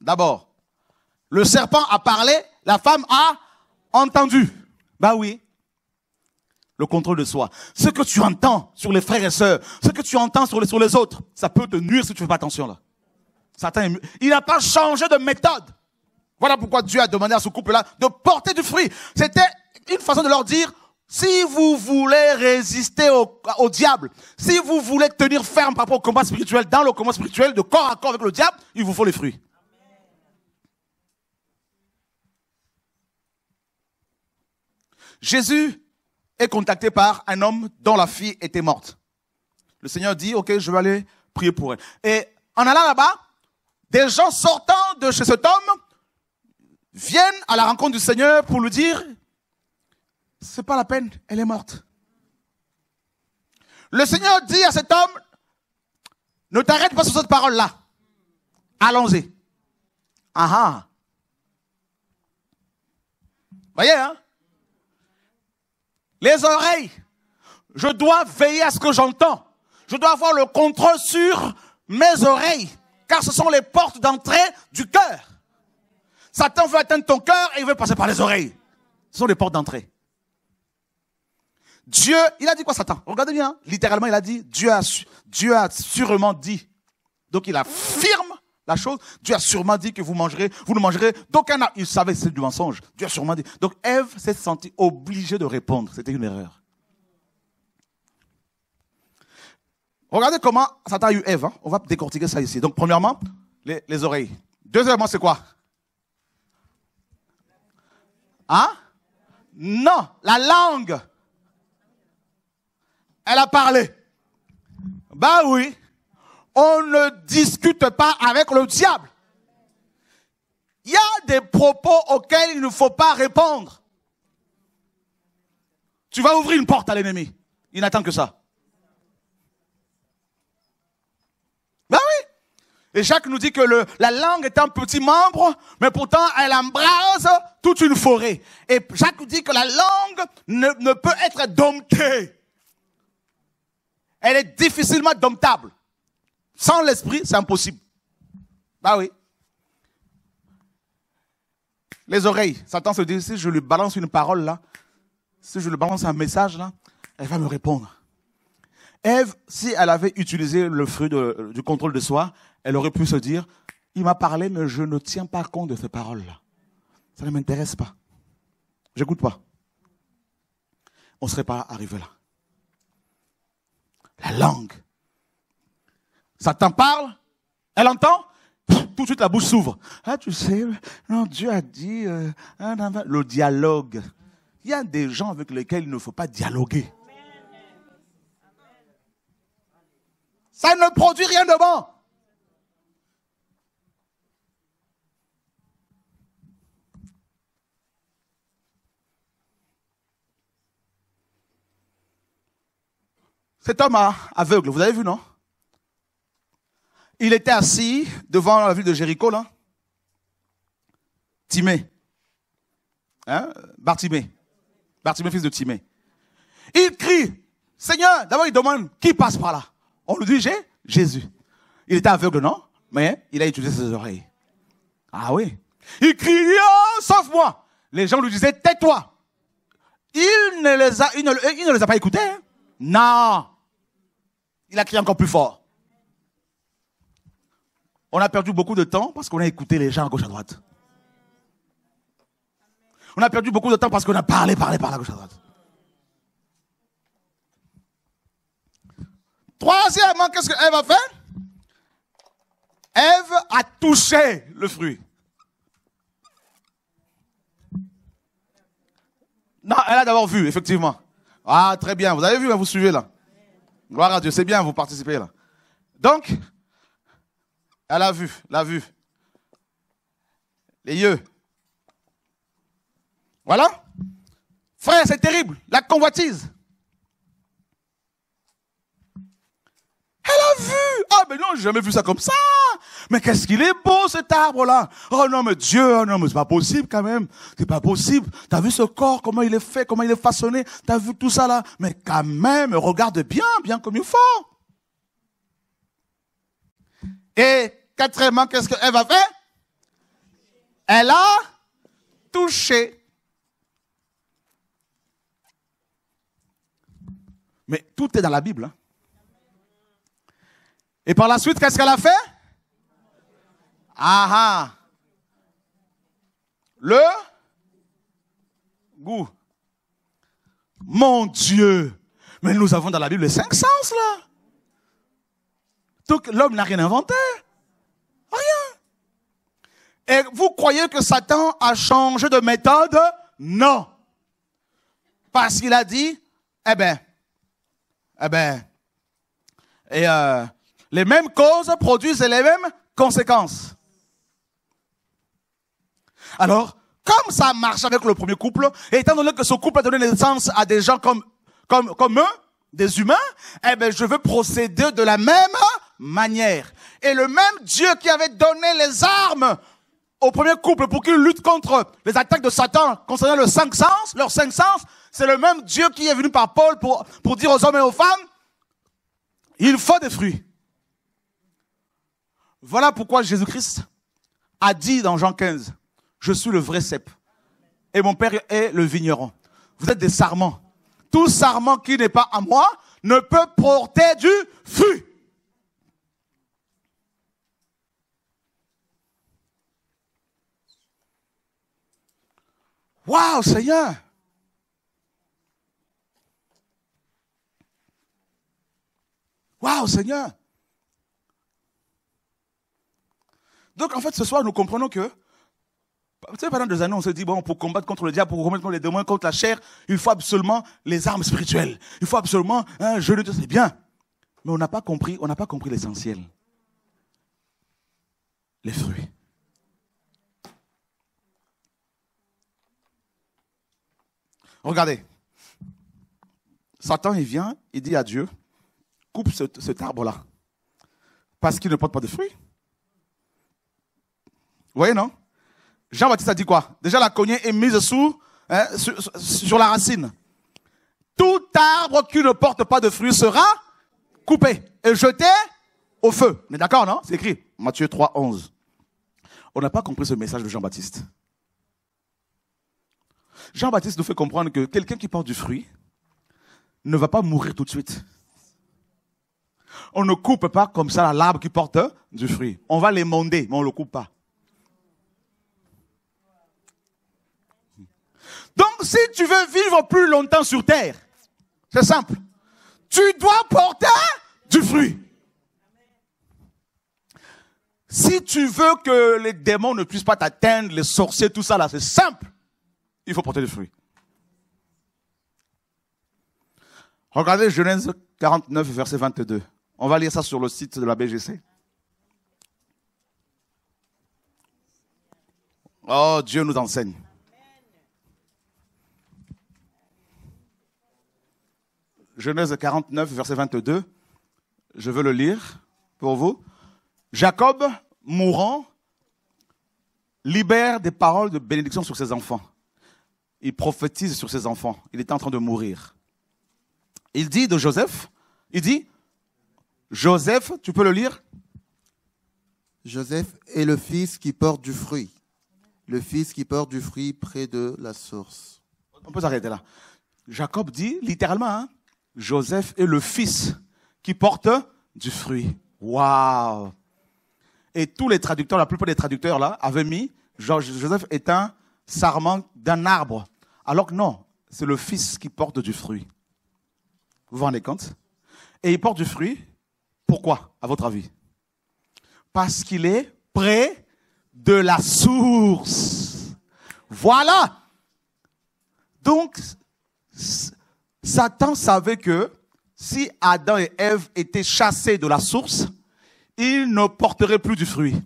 d'abord. Le serpent a parlé, la femme a entendu. Bah oui. Le contrôle de soi. Ce que tu entends sur les frères et sœurs, ce que tu entends sur les, autres, ça peut te nuire si tu ne fais pas attention là. Satan Il n'a pas changé de méthode. Voilà pourquoi Dieu a demandé à ce couple-là de porter du fruit. C'était une façon de leur dire, si vous voulez résister au, au, diable, si vous voulez tenir ferme par rapport au combat spirituel, dans le combat spirituel, de corps à corps avec le diable, il vous faut les fruits. Jésus est contacté par un homme dont la fille était morte. Le Seigneur dit, OK, je vais aller prier pour elle. Et en allant là-bas, des gens sortant de chez cet homme viennent à la rencontre du Seigneur pour lui dire, c'est pas la peine, elle est morte. Le Seigneur dit à cet homme, ne t'arrête pas sur cette parole-là. Allons-y. Ah, ah. Voyez, hein? les oreilles. Je dois veiller à ce que j'entends. Je dois avoir le contrôle sur mes oreilles, car ce sont les portes d'entrée du cœur. Satan veut atteindre ton cœur et il veut passer par les oreilles. Ce sont les portes d'entrée. Dieu, il a dit quoi Satan Regardez bien, hein. littéralement il a dit, Dieu a, Dieu a sûrement dit. Donc il affirme la chose, Dieu a sûrement dit que vous mangerez, vous ne mangerez d'aucun Il savait c'est du mensonge. Dieu a sûrement dit. Donc Ève s'est sentie obligée de répondre. C'était une erreur. Regardez comment Satan a eu Ève. Hein. On va décortiquer ça ici. Donc premièrement, les, oreilles. Deuxièmement, c'est quoi Hein Non, la langue. Elle a parlé. Bah oui. On ne discute pas avec le diable. Il y a des propos auxquels il ne faut pas répondre. Tu vas ouvrir une porte à l'ennemi. Il n'attend que ça. Ben oui. Et Jacques nous dit que la langue est un petit membre, mais pourtant elle embrase toute une forêt. Et Jacques nous dit que la langue ne, ne peut être domptée. Elle est difficilement domptable. Sans l'esprit, c'est impossible. Bah oui. Les oreilles. Satan se dit, si je lui balance une parole là, si je lui balance un message là, elle va me répondre. Ève, si elle avait utilisé le fruit du contrôle de soi, elle aurait pu se dire, il m'a parlé, mais je ne tiens pas compte de ces paroles-là. Ça ne m'intéresse pas. Je n'écoute pas. On ne serait pas arrivé là. La langue Satan parle, elle entend, tout de suite la bouche s'ouvre. Ah, tu sais, non, Dieu a dit, euh, le dialogue. Il y a des gens avec lesquels il ne faut pas dialoguer. Ça ne produit rien de bon. Cet homme aveugle, vous avez vu, non il était assis devant la ville de Jéricho, là. Timée. Hein? Bartimé. fils de Timé. Il crie, Seigneur, d'abord il demande, qui passe par là On lui dit, Jésus. Il était aveugle, non Mais il a utilisé ses oreilles. Ah oui. Il crie, oh, sauve-moi. Les gens lui disaient, tais-toi. Il ne les a, pas écoutés. Hein. Non. Il a crié encore plus fort. On a perdu beaucoup de temps parce qu'on a écouté les gens à gauche à droite. On a perdu beaucoup de temps parce qu'on a parlé, parlé, parlé à gauche à droite. Troisièmement, qu'est-ce qu'Ève a fait Eve a touché le fruit. Non, elle a d'abord vu, effectivement. Ah, très bien, vous avez vu, hein, vous suivez là. Gloire à Dieu, c'est bien, vous participez là. Donc, à ah, la vue, la vue. Les yeux. Voilà. Frère, c'est terrible. La convoitise. Elle a vu. Ah, mais non, j'ai jamais vu ça comme ça. Mais qu'est-ce qu'il est beau, cet arbre-là. Oh non, mais Dieu, oh, non, mais c'est pas possible quand même. C'est pas possible. T'as vu ce corps, comment il est fait, comment il est façonné. T'as vu tout ça là. Mais quand même, regarde bien, bien comme il faut. Et quatrièmement, qu'est-ce qu'elle va faire Elle a touché. Mais tout est dans la Bible. Hein. Et par la suite, qu'est-ce qu'elle a fait ah, ah Le goût. Mon Dieu. Mais nous avons dans la Bible les cinq sens là. Donc l'homme n'a rien inventé. Rien. Et vous croyez que Satan a changé de méthode Non. Parce qu'il a dit, eh ben, eh ben, et euh, les mêmes causes produisent les mêmes conséquences. Alors, comme ça marche avec le premier couple, étant donné que ce couple a donné naissance à des gens comme, comme, comme eux, des humains, eh ben, je veux procéder de la même manière. Et le même Dieu qui avait donné les armes au premier couple pour qu'ils luttent contre les attaques de Satan concernant le cinq sens, leurs cinq sens, c'est le même Dieu qui est venu par Paul pour, pour dire aux hommes et aux femmes, il faut des fruits. Voilà pourquoi Jésus-Christ a dit dans Jean 15, je suis le vrai cep et mon père est le vigneron. Vous êtes des sarments. Tout sarment qui n'est pas à moi ne peut porter du fruit. Waouh, Seigneur! Waouh, Seigneur! Donc, en fait, ce soir, nous comprenons que, pendant des années, on se dit, bon, pour combattre contre le diable, pour combattre contre les démons, contre la chair, il faut absolument les armes spirituelles. Il faut absolument un jeu de Dieu, c'est bien. Mais on n'a pas compris, on n'a pas compris l'essentiel. Les fruits. Regardez. Satan, il vient, il dit à Dieu, coupe cet arbre-là. Parce qu'il ne porte pas de fruits. Vous voyez, non Jean-Baptiste a dit quoi Déjà, la cognée est mise sous, hein, sur, la racine. Tout arbre qui ne porte pas de fruits sera coupé et jeté au feu. mais d'accord, non C'est écrit. Matthieu 3, 11. On n'a pas compris ce message de Jean-Baptiste. Jean-Baptiste nous fait comprendre que quelqu'un qui porte du fruit ne va pas mourir tout de suite. On ne coupe pas comme ça l'arbre qui porte du fruit. On va l'émonder, mais on ne le coupe pas. Donc si tu veux vivre plus longtemps sur terre, c'est simple. Tu dois porter du fruit. Si tu veux que les démons ne puissent pas t'atteindre, les sorciers, tout ça là, c'est simple il faut porter des fruits. Regardez Genèse 49, verset 22. On va lire ça sur le site de la BGC. Oh, Dieu nous enseigne. Genèse 49, verset 22. Je veux le lire pour vous. Jacob, mourant, libère des paroles de bénédiction sur ses enfants il prophétise sur ses enfants. Il était en train de mourir. Il dit de Joseph, il dit, Joseph, tu peux le lire Joseph est le fils qui porte du fruit. Le fils qui porte du fruit près de la source. On peut s'arrêter là. Jacob dit littéralement, hein, Joseph est le fils qui porte du fruit. Waouh Et tous les traducteurs, la plupart des traducteurs là, avaient mis Joseph est un sarment d'un arbre alors que non, c'est le Fils qui porte du fruit. Vous vous rendez compte Et il porte du fruit, pourquoi, à votre avis Parce qu'il est près de la source. Voilà. Donc, Satan savait que si Adam et Ève étaient chassés de la source, ils ne porteraient plus du fruit.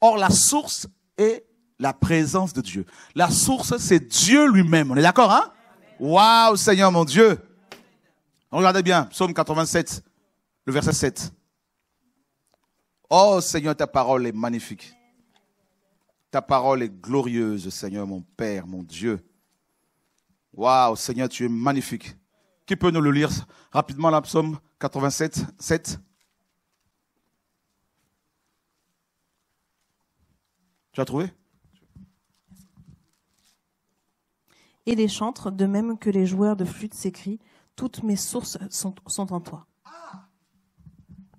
Or, la source est la présence de Dieu. La source, c'est Dieu lui-même. On est d'accord, hein Waouh, Seigneur mon Dieu Regardez bien, psaume 87, le verset 7. Oh Seigneur, ta parole est magnifique. Ta parole est glorieuse, Seigneur mon Père, mon Dieu. Waouh, Seigneur, tu es magnifique. Qui peut nous le lire rapidement, la psaume 87, 7 Tu as trouvé Et les chantres, de même que les joueurs de flûte, s'écrient Toutes mes sources sont, sont en toi.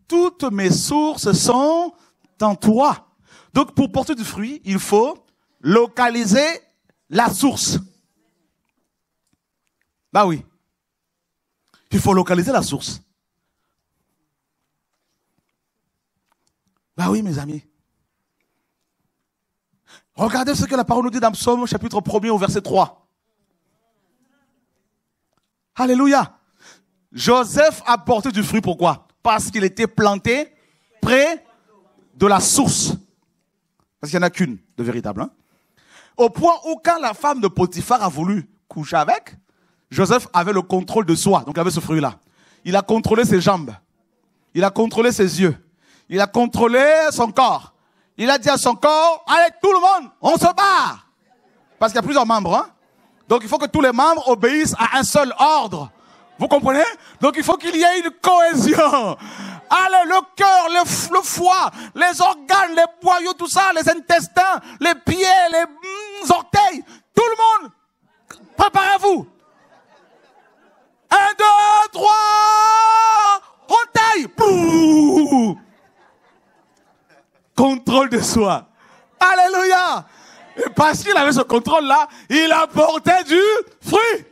Toutes mes sources sont en toi. Donc, pour porter du fruit, il faut localiser la source. Bah oui. Il faut localiser la source. Bah oui, mes amis. Regardez ce que la parole nous dit dans Psaume chapitre 1 au verset 3. Alléluia. Joseph a porté du fruit, pourquoi Parce qu'il était planté près de la source. Parce qu'il n'y en a qu'une de véritable. Hein. Au point où quand la femme de Potiphar a voulu coucher avec, Joseph avait le contrôle de soi, donc il avait ce fruit-là. Il a contrôlé ses jambes, il a contrôlé ses yeux, il a contrôlé son corps. Il a dit à son corps, allez tout le monde, on se barre. Parce qu'il y a plusieurs membres. Hein donc il faut que tous les membres obéissent à un seul ordre. Vous comprenez Donc il faut qu'il y ait une cohésion. Allez, le cœur, le, foie, les organes, les boyaux, tout ça, les intestins, les pieds, les mm, orteils, tout le monde, préparez-vous. Un, deux, trois, orteils. Contrôle de soi. Alléluia. Et parce qu'il avait ce contrôle-là, il apportait du fruit.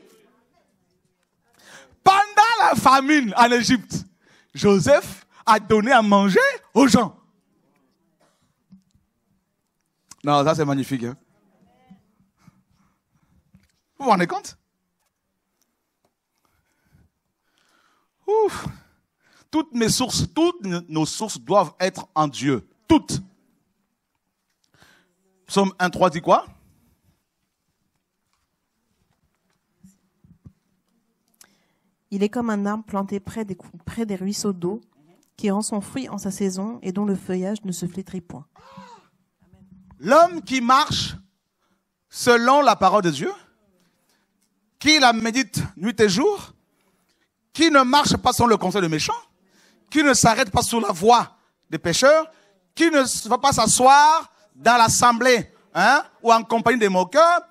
Pendant la famine en Égypte, Joseph a donné à manger aux gens. Non, ça c'est magnifique. Hein. vous vous rendez compte Ouf. Toutes mes sources, toutes nos sources doivent être en Dieu. Toutes. Psaume 1.3 dit quoi Il est comme un arbre planté près des, ruisseaux d'eau qui rend son fruit en sa saison et dont le feuillage ne se flétrit point. L'homme qui marche selon la parole de Dieu, qui la médite nuit et jour, qui ne marche pas sans le conseil des méchants, qui ne s'arrête pas sur la voie des pécheurs, qui ne va pas s'asseoir dans l'assemblée hein, ou en compagnie des moqueurs,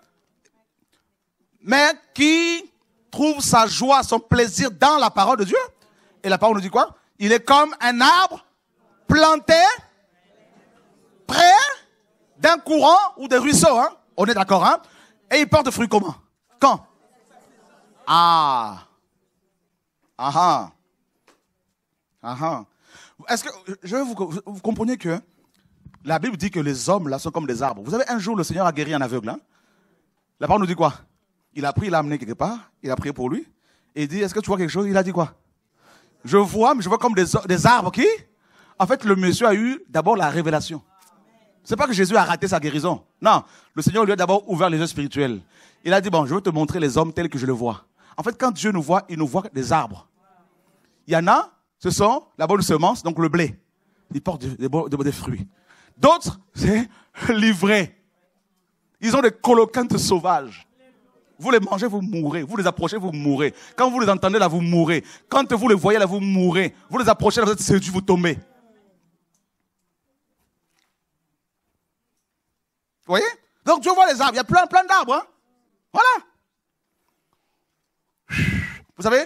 mais qui trouve sa joie, son plaisir dans la parole de Dieu. Et la parole nous dit quoi Il est comme un arbre planté près d'un courant ou des ruisseaux. Hein On est d'accord, hein Et il porte fruit comment Quand Ah Ah ah, ah, ah. Est-ce que je vous, vous comprenez que la Bible dit que les hommes là sont comme des arbres. Vous savez, un jour, le Seigneur a guéri un aveugle. Hein. la parole nous dit quoi Il a pris, il l'a amené quelque part, il a prié pour lui, et il dit, est-ce que tu vois quelque chose Il a dit quoi Je vois, mais je vois comme des, arbres qui En fait, le monsieur a eu d'abord la révélation. C'est pas que Jésus a raté sa guérison. Non, le Seigneur lui a d'abord ouvert les yeux spirituels. Il a dit, bon, je veux te montrer les hommes tels que je le vois. En fait, quand Dieu nous voit, il nous voit des arbres. Il y en a, ce sont la bonne semence, donc le blé. Il porte des fruits. D'autres, c'est livrés. Ils ont des colocantes sauvages. Vous les mangez, vous mourrez. Vous les approchez, vous mourrez. Quand vous les entendez, là, vous mourrez. Quand vous les voyez, là, vous mourrez. Vous les approchez, là, vous êtes séduit, vous tombez. Vous voyez Donc Dieu voit les arbres. Il y a plein, plein d'arbres. Hein. voilà. Vous savez,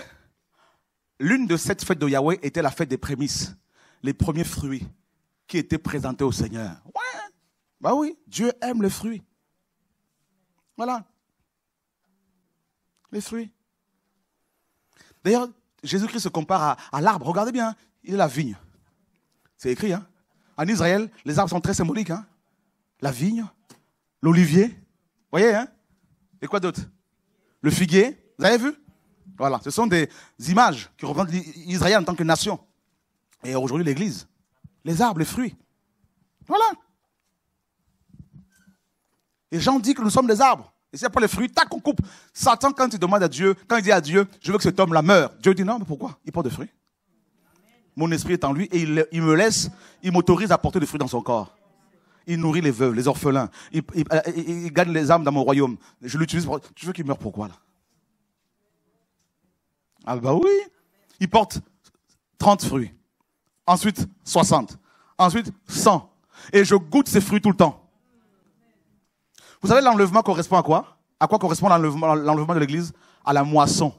l'une de cette fêtes de Yahweh était la fête des prémices, les premiers fruits qui était présenté au Seigneur. Ouais, bah oui, Dieu aime le fruit. Voilà. Les fruits. D'ailleurs, Jésus-Christ se compare à, l'arbre. Regardez bien, il est la vigne. C'est écrit. Hein en Israël, les arbres sont très symboliques. Hein. la vigne, l'olivier. voyez, hein Et quoi d'autre Le figuier. Vous avez vu Voilà, ce sont des images qui représentent Israël en tant que nation. Et aujourd'hui, l'Église les arbres, les fruits. Voilà. Les gens disent que nous sommes des arbres. Et c'est pas les fruits, tac, on coupe. Satan, quand il demande à Dieu, quand il dit à Dieu, je veux que cet homme-là meure, Dieu dit non, mais pourquoi Il porte des fruits. Mon esprit est en lui et il, me laisse, il m'autorise à porter des fruits dans son corps. Il nourrit les veuves, les orphelins. Il, gagne les âmes dans mon royaume. Je l'utilise pour... Tu veux qu'il meure pourquoi, là Ah bah oui Il porte 30 fruits ensuite 60, ensuite 100. Et je goûte ces fruits tout le temps. Vous savez, l'enlèvement correspond à quoi À quoi correspond l'enlèvement, de l'Église À la moisson.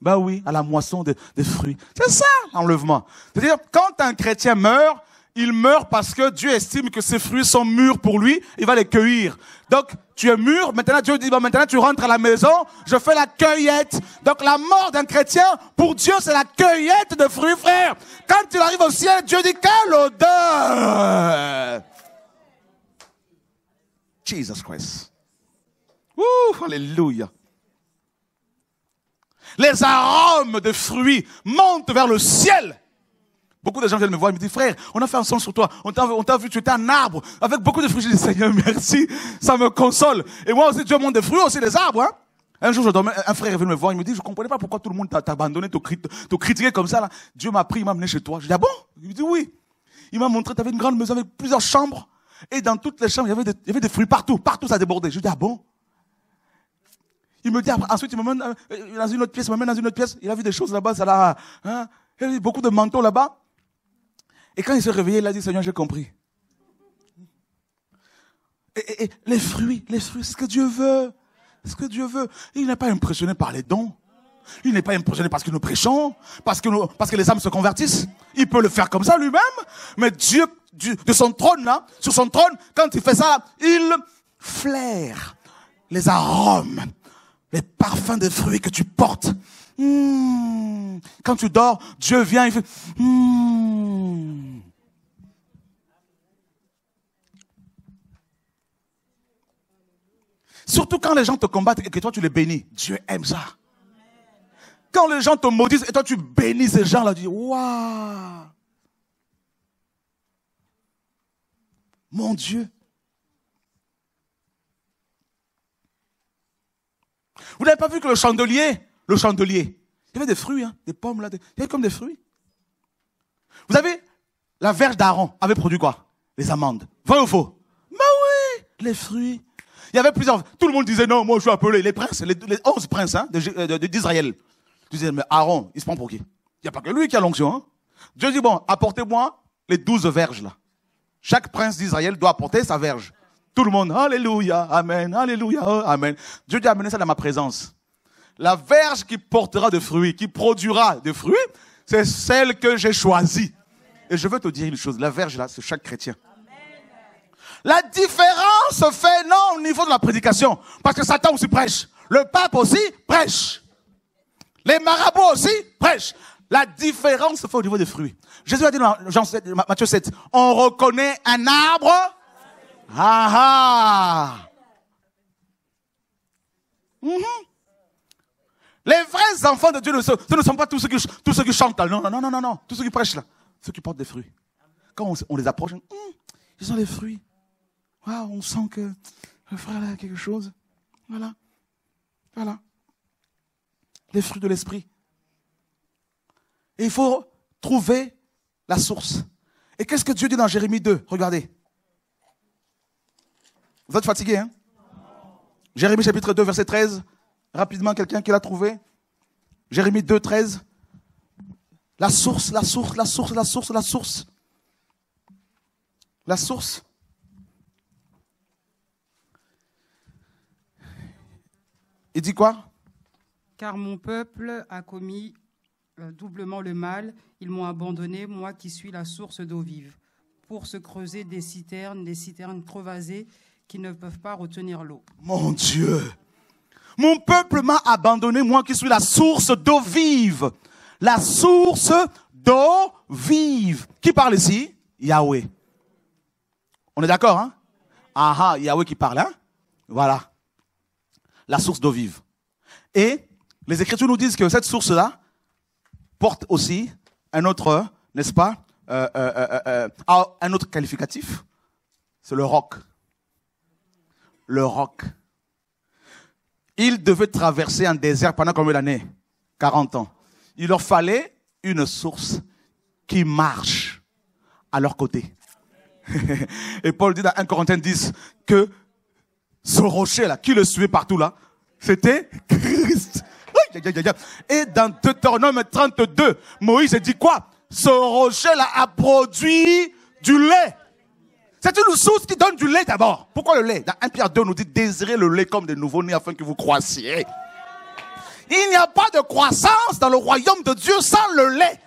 Ben oui, à la moisson des fruits. C'est ça l'enlèvement. C'est-à-dire, quand un chrétien meurt, il meurt parce que Dieu estime que ses fruits sont mûrs pour lui, il va les cueillir. Donc, tu es mûr, maintenant Dieu dit, bon, maintenant tu rentres à la maison, je fais la cueillette. Donc, la mort d'un chrétien, pour Dieu, c'est la cueillette de fruits, frère. Quand tu arrive au ciel, Dieu dit, quelle odeur! Jesus Christ. Ouh, alléluia. Les arômes de fruits montent vers le ciel Beaucoup de gens viennent me voir et me disent, frère, on a fait un son sur toi, on t'a, vu, tu étais un arbre, avec beaucoup de fruits. Je dis, Seigneur, merci, ça me console. Et moi aussi, Dieu montre des fruits, aussi des arbres. Hein. Un jour, je un frère est venu me voir, il me dit, je comprenais pas pourquoi tout le monde t'a, t'a abandonné, t'a, critiqué comme ça. Là. Dieu m'a pris, il m'a amené chez toi. Je dis, ah bon Il me dit, oui. Il m'a montré, tu avais une grande maison avec plusieurs chambres. Et dans toutes les chambres, il y avait des, fruits partout, partout ça débordait. Je dis, ah bon il me dit, ensuite, il me mène euh, euh, dans une autre pièce, il me dans une autre pièce. Il a vu des choses là-bas, ça hein. Il y a beaucoup de manteaux là-bas. Et quand il s'est réveillé, il a dit, Seigneur, j'ai compris. Et, les fruits, les fruits, ce que Dieu veut, ce que Dieu veut. Il n'est pas impressionné par les dons. Il n'est pas impressionné parce que nous prêchons, parce que, parce que les âmes se convertissent. Il peut le faire comme ça lui-même. Mais Dieu, de son trône, là, sur son trône, quand il fait ça, il flaire les arômes, les parfums de fruits que tu portes. Hmm. Quand tu dors, Dieu vient, il fait... Hmm. Surtout quand les gens te combattent et que toi tu les bénis. Dieu aime ça. Quand les gens te maudissent et toi tu bénis ces gens-là, tu dis, waouh, mon Dieu. Vous n'avez pas vu que le chandelier, le chandelier, il y avait des fruits, hein, des pommes là, il y avait comme des fruits. Vous avez, la verge d'Aaron avait produit quoi Les amandes. Vrai ou faux Mais ben oui, les fruits. Il y avait plusieurs. Tout le monde disait non, moi je suis appelé. Les princes, les, les princes hein, euh, d'Israël. tu disais, mais Aaron, il se prend pour qui Il n'y a pas que lui qui a l'onction. Hein. Dieu dit, bon, apportez-moi les douze verges là. Chaque prince d'Israël doit apporter sa verge. Tout le monde, Alléluia, Amen, Alléluia, oh, Amen. Dieu dit, amenez ça dans ma présence. La verge qui portera de fruits, qui produira de fruits, c'est celle que j'ai choisie. Et je veux te dire une chose, la verge là, c'est chaque chrétien. La différence se fait non au niveau de la prédication, parce que Satan aussi prêche, le pape aussi prêche, les marabouts aussi prêchent. La différence se fait au niveau des fruits. Jésus a dit dans Matthieu 7, on reconnaît un arbre. Ah ah. Mm-hmm. Les vrais enfants de Dieu ne sont, ce ne sont pas tous ceux, qui, chantent là. Non, non, non, non, non. Tous ceux qui prêchent là. Ceux qui portent des fruits. Quand on, les approche, hum, ils sont des fruits. Ah, on sent que le frère a quelque chose. Voilà. Voilà. Les fruits de l'esprit. Et Il faut trouver la source. Et qu'est-ce que Dieu dit dans Jérémie 2 Regardez. Vous êtes fatigué, hein Jérémie chapitre 2, verset 13. Rapidement, quelqu'un qui l'a trouvé. Jérémie 2, 13. La source, la source, la source, la source, la source. La source. Il dit quoi Car mon peuple a commis euh, doublement le mal. Ils m'ont abandonné, moi qui suis la source d'eau vive, pour se creuser des citernes, des citernes crevasées qui ne peuvent pas retenir l'eau. Mon Dieu Mon peuple m'a abandonné, moi qui suis la source d'eau vive. La source d'eau vive. Qui parle ici Yahweh. On est d'accord, hein Ah Yahweh qui parle, hein Voilà la source d'eau vive. Et les Écritures nous disent que cette source-là porte aussi un autre, n'est-ce pas, euh, euh, euh, ah, un autre qualificatif, c'est le roc. Le roc. Ils devaient traverser un désert pendant combien d'années 40 ans. Il leur fallait une source qui marche à leur côté. Et Paul dit dans 1 Corinthiens 10 que ce rocher là, qui le suivait partout là, c'était Christ. Et dans Deutéronome 32, Moïse dit quoi Ce rocher là a produit du lait. C'est une source qui donne du lait d'abord. Pourquoi le lait Dans 1 Pierre 2, nous dit désirez le lait comme des nouveaux-nés afin que vous croissiez. Il n'y a pas de croissance dans le royaume de Dieu sans le lait.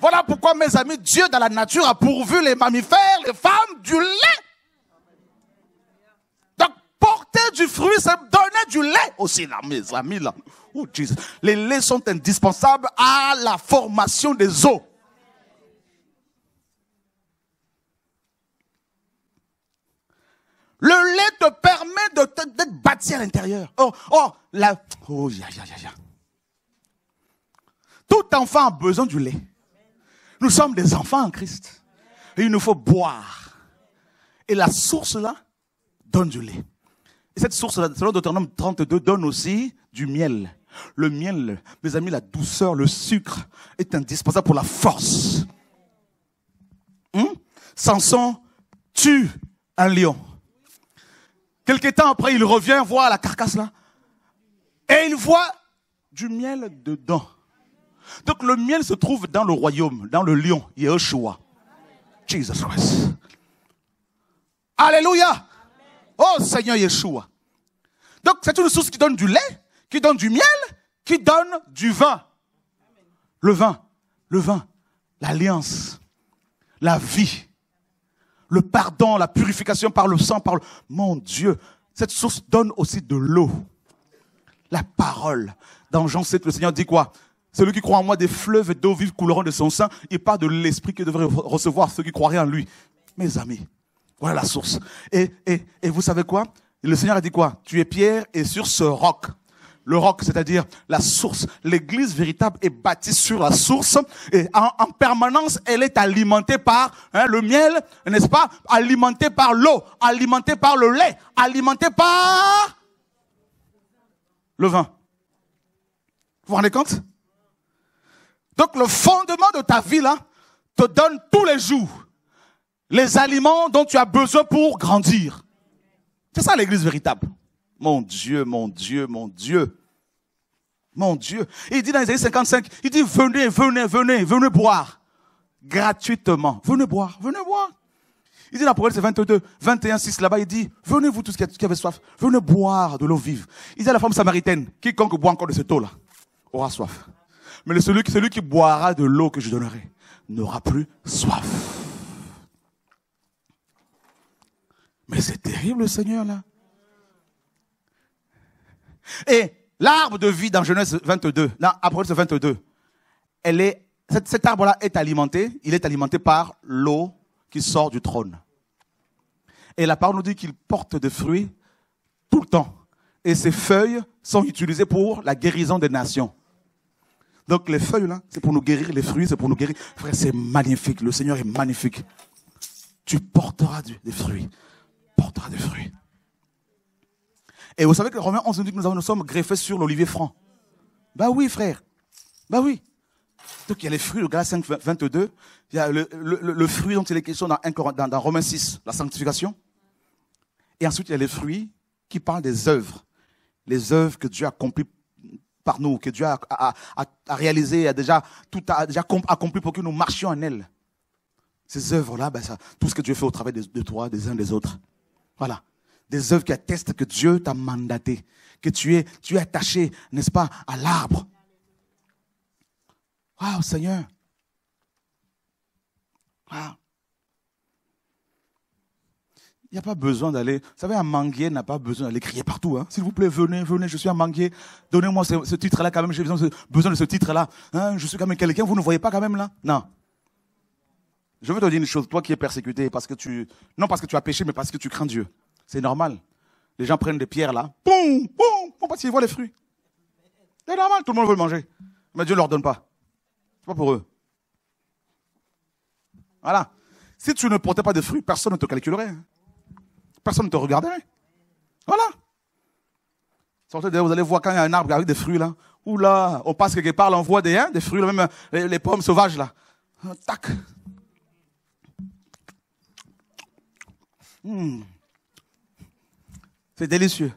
Voilà pourquoi, mes amis, Dieu dans la nature a pourvu les mammifères, les femmes, du lait. Porter du fruit, ça donner du lait aussi, là, mes amis, là. Oh, Les laits sont indispensables à la formation des os. Le lait te permet d'être bâti à l'intérieur. Oh, oh, oh, ya, ya, ya, ya. Tout enfant a besoin du lait. Nous sommes des enfants en Christ. il nous faut boire. Et la source là donne du lait. Et cette source, selon Deutéronome 32, donne aussi du miel. Le miel, mes amis, la douceur, le sucre est indispensable pour la force. Hum? Samson tue un lion. Quelques temps après, il revient voir la carcasse là. Et il voit du miel dedans. Donc le miel se trouve dans le royaume, dans le lion, Yeshua. Jesus Christ. Alléluia. Oh Seigneur Yeshua. Donc c'est une source qui donne du lait, qui donne du miel, qui donne du vin. Le vin, le vin, l'alliance, la vie, le pardon, la purification par le sang, par le... Mon Dieu, cette source donne aussi de l'eau. La parole. Dans Jean 7, le Seigneur dit quoi Celui qui croit en moi, des fleuves d'eau vive couleront de son sein et pas de l'esprit que devrait recevoir ceux qui croiraient en lui. Mes amis, voilà la source. Et, et, et vous savez quoi Le Seigneur a dit quoi Tu es pierre et sur ce roc. Le roc, c'est-à-dire la source. L'église véritable est bâtie sur la source et en, permanence, elle est alimentée par hein, le miel, n'est-ce pas Alimentée par l'eau, alimentée par le lait, alimentée par le vin. Vous vous rendez compte Donc le fondement de ta vie, là, te donne tous les jours les aliments dont tu as besoin pour grandir. C'est ça l'église véritable. Mon Dieu, mon Dieu, mon Dieu. Mon Dieu. il dit dans Isaïe 55, il dit, venez, venez, venez, venez boire. Gratuitement. Venez boire, venez boire. Il dit dans Proverbe 22, 21, 6, là-bas, il dit, venez vous tous qui avez soif, venez boire de l'eau vive. Il dit à la femme samaritaine, quiconque boit encore de cette eau-là aura soif. Mais celui, celui qui boira de l'eau que je donnerai n'aura plus soif. Mais c'est terrible, le Seigneur, là. Et l'arbre de vie dans Genèse 22, dans Apocalypse 22, cet, cet arbre-là est alimenté, il est alimenté par l'eau qui sort du trône. Et la parole nous dit qu'il porte des fruits tout le temps. Et ses feuilles sont utilisées pour la guérison des nations. Donc les feuilles, là, c'est pour nous guérir, les fruits, c'est pour nous guérir. Frère, c'est magnifique, le Seigneur est magnifique. Tu porteras des fruits portera des fruits. Et vous savez que Romain 11 nous dit que nous, sommes greffés sur l'olivier franc. Bah oui, frère. Bah oui. Donc il y a les fruits, le Galates 5, 22. Il y a le, le, le, fruit dont il est question dans, dans, 6, la sanctification. Et ensuite, il y a les fruits qui parlent des œuvres. Les œuvres que Dieu a accomplies par nous, que Dieu a, a, a, réalisées, a déjà, tout a déjà accompli pour que nous marchions en elles. Ces œuvres-là, bah ça, tout ce que Dieu fait au travers de, de toi, des uns des autres. Voilà. Des œuvres qui attestent que Dieu t'a mandaté, que tu es, tu es attaché, n'est-ce pas, à l'arbre. Waouh, Seigneur. Il n'y a pas besoin d'aller. Vous savez, un manguier n'a pas besoin d'aller crier partout. Hein. S'il vous plaît, venez, venez, je suis un manguier. Donnez-moi ce, titre-là quand même, j'ai besoin, besoin, de ce titre-là. Hein, je suis quand même quelqu'un, vous ne voyez pas quand même là Non. Je veux te dire une chose, toi qui es persécuté, parce que tu, non parce que tu as péché, mais parce que tu crains Dieu. C'est normal. Les gens prennent des pierres là, boum, boum, boum parce qu'ils voient les fruits. C'est normal, tout le monde veut manger. Mais Dieu ne leur donne pas. C'est pas pour eux. Voilà. Si tu ne portais pas de fruits, personne ne te calculerait. Hein. Personne ne te regarderait. Voilà. Sortez vous allez voir quand il y a un arbre avec des fruits là. Oula, là, on passe quelque part, on voit des, hein, des fruits, même les pommes sauvages là. Tac, Hmm. C'est délicieux.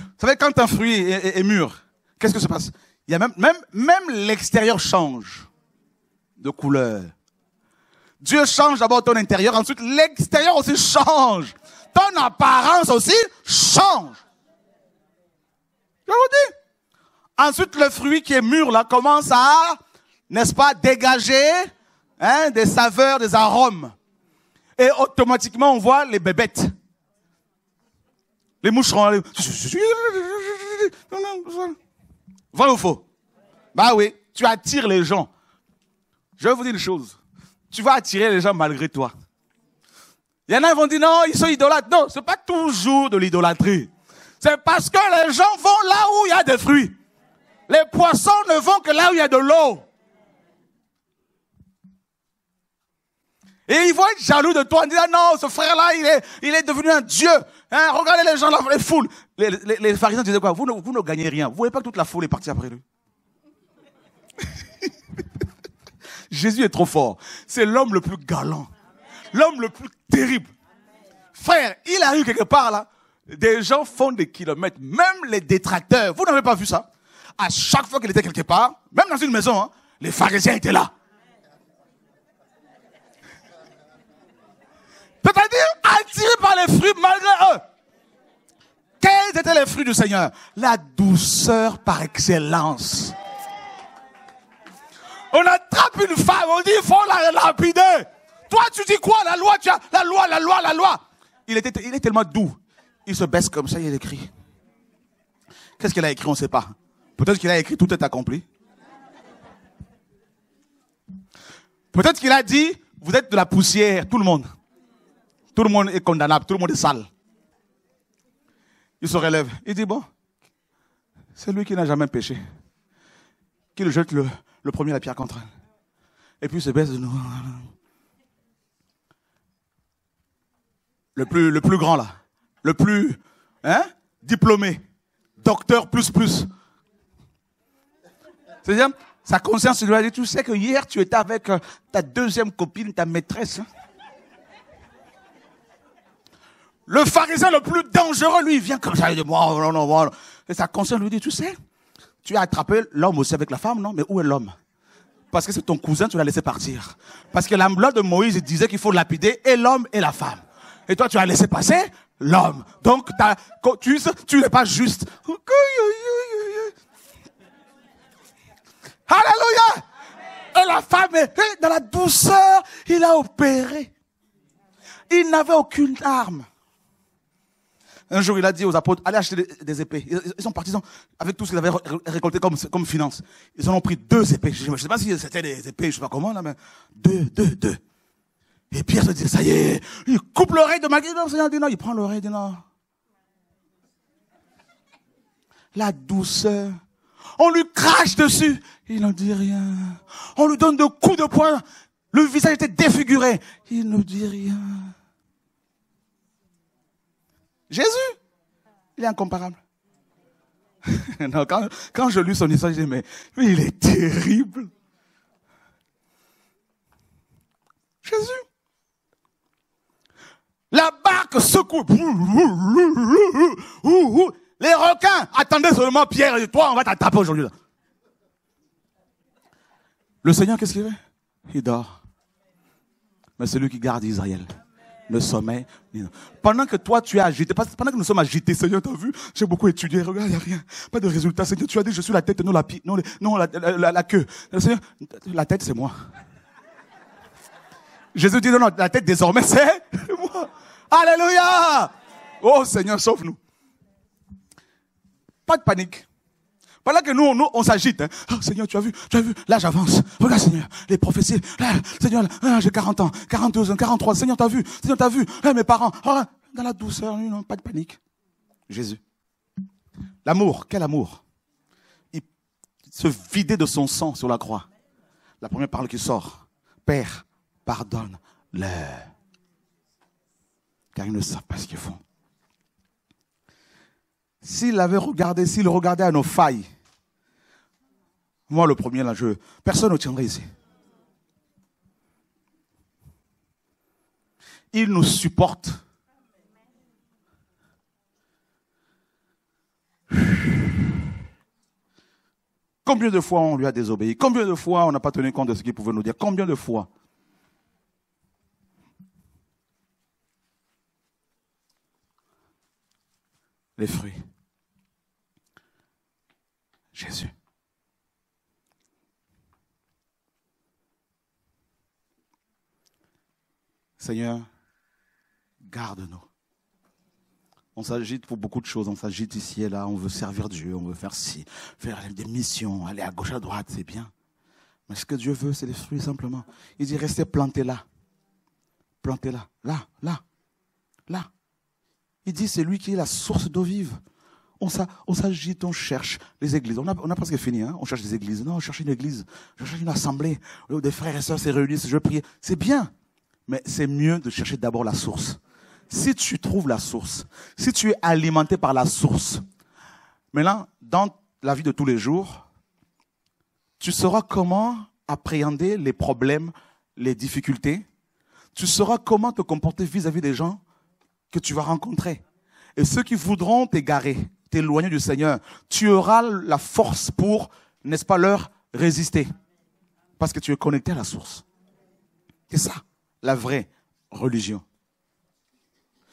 Vous savez, quand un fruit est, mûr, qu'est-ce que se passe Il y a même, même, même l'extérieur change de couleur. Dieu change d'abord ton intérieur, ensuite l'extérieur aussi change. Ton apparence aussi change. Je vous dis. Ensuite, le fruit qui est mûr là commence à, n'est-ce pas, dégager hein, des saveurs, des arômes. Et automatiquement, on voit les bébêtes. Les moucherons. Les... Voilà ou faux Bah oui, tu attires les gens. Je vais vous dire une chose. Tu vas attirer les gens malgré toi. Il y en a qui vont dire non, ils sont idolâtres. Non, c'est pas toujours de l'idolâtrie. C'est parce que les gens vont là où il y a des fruits. Les poissons ne vont que là où il y a de l'eau. Et ils vont être jaloux de toi. Ils disent, non, ce frère-là, il est, il est devenu un dieu. Hein, regardez les gens, là, les foules. Les, pharisiens disaient quoi vous ne, gagnez rien. Vous voyez pas que toute la foule est partie après lui Jésus est trop fort. C'est l'homme le plus galant. L'homme le plus terrible. Frère, il a eu quelque part là. Des gens font des kilomètres, même les détracteurs. Vous n'avez pas vu ça À chaque fois qu'il était quelque part, même dans une maison, hein, les pharisiens étaient là. C'est-à-dire attirés par les fruits malgré eux. Quels étaient les fruits du Seigneur La douceur par excellence. On attrape une femme, on dit il faut la lapider. Toi, tu dis quoi La loi, tu la loi, la loi, la loi. Il, était, il est tellement doux. Il se baisse comme ça, il écrit. Qu'est-ce qu'il a écrit On ne sait pas. Peut-être qu'il a écrit tout est accompli. Peut-être qu'il a dit vous êtes de la poussière, tout le monde. Tout le monde est condamnable, tout le monde est sale. Il se relève. Il dit, bon, c'est lui qui n'a jamais péché. Qu'il jette le, premier la pierre contre elle. Et puis il se baisse de Le plus, le plus grand là. Le plus hein, diplômé. Docteur plus plus. C'est-à-dire, sa conscience lui a dit, tu sais que hier tu étais avec euh, ta deuxième copine, ta maîtresse. Hein. Le pharisien le plus dangereux, lui, il vient comme ça, il dit, moi, oh, non, non, non. Et sa conscience lui dit, tu sais, tu as attrapé l'homme aussi avec la femme, non? Mais où est l'homme? Parce que c'est ton cousin, tu l'as laissé partir. Parce que la de Moïse disait qu'il faut lapider et l'homme et la femme. Et toi, tu as laissé passer l'homme. Donc, tu, tu n'es pas juste. Alléluia! Et la femme, dans la douceur, il a opéré. Il n'avait aucune arme. Un jour, il a dit aux apôtres, allez acheter des épées. Ils sont partis avec tout ce qu'ils avaient récolté comme, comme finance. Ils en ont pris deux épées. Je ne sais pas si c'était des épées, je sais pas comment, là, mais deux, deux, deux. Et Pierre se dit, ça y est, il coupe l'oreille de Maguire, Non, non, il prend l'oreille dit non. La douceur. On lui crache dessus. Il n'en dit rien. On lui donne de coups de poing. Le visage était défiguré. Il ne dit rien. Jésus, il est incomparable. non, quand, quand, je lis son histoire, je dis, mais il est terrible. Jésus. La barque secoue. Les requins, attendez seulement Pierre et toi, on va t'attraper aujourd'hui. Le Seigneur, qu'est-ce qu'il fait Il dort. Mais c'est lui qui garde Israël le sommeil. Pendant que toi, tu es agité, pendant que nous sommes agités, Seigneur, t'as vu, j'ai beaucoup étudié, regarde, il n'y a rien, pas de résultat. Seigneur, tu as dit, je suis la tête, non la non, non la, queue. Seigneur, la tête, c'est moi. Jésus dit, non, non, la tête désormais, c'est moi. Alléluia! Oh Seigneur, sauve-nous. Pas de panique. Voilà que nous, nous on s'agite. Hein. Oh, Seigneur, tu as vu, tu as vu. Là, j'avance. Regarde, Seigneur, les prophéties. Là, Seigneur, j'ai 40 ans, 42 ans, 43. Seigneur, t'as vu. Seigneur, t'as vu. mes parents. Oh, dans la douceur, non, pas de panique. Jésus. L'amour, quel amour. Il se vidait de son sang sur la croix. La première parole qui sort. Père, pardonne-le. Car ils ne savent pas ce qu'ils font. S'il avait regardé, s'il regardait à nos failles, moi, le premier, là, je... Personne ne tiendrait ici. Il nous supporte. Combien de fois on lui a désobéi Combien de fois on n'a pas tenu compte de ce qu'il pouvait nous dire Combien de fois Les fruits. Jésus. Seigneur, garde-nous. On s'agite pour beaucoup de choses, on s'agite ici et là, on veut servir Dieu, on veut faire ci, faire des missions, aller à gauche, à droite, c'est bien. Mais ce que Dieu veut, c'est les fruits simplement. Il dit, restez plantés là. Plantés là, là, là, là. Il dit, c'est lui qui est la source d'eau vive. On s'agite, on cherche les églises. On a, on a presque fini, hein. on cherche des églises. Non, on cherche une église, on cherche une assemblée. où Des frères et sœurs se réunissent, je prie. C'est bien. Mais c'est mieux de chercher d'abord la source. Si tu trouves la source, si tu es alimenté par la source, maintenant, dans la vie de tous les jours, tu sauras comment appréhender les problèmes, les difficultés. Tu sauras comment te comporter vis-à-vis des gens que tu vas rencontrer. Et ceux qui voudront t'égarer, t'éloigner du Seigneur, tu auras la force pour, n'est-ce pas, leur résister. Parce que tu es connecté à la source. C'est ça la vraie religion.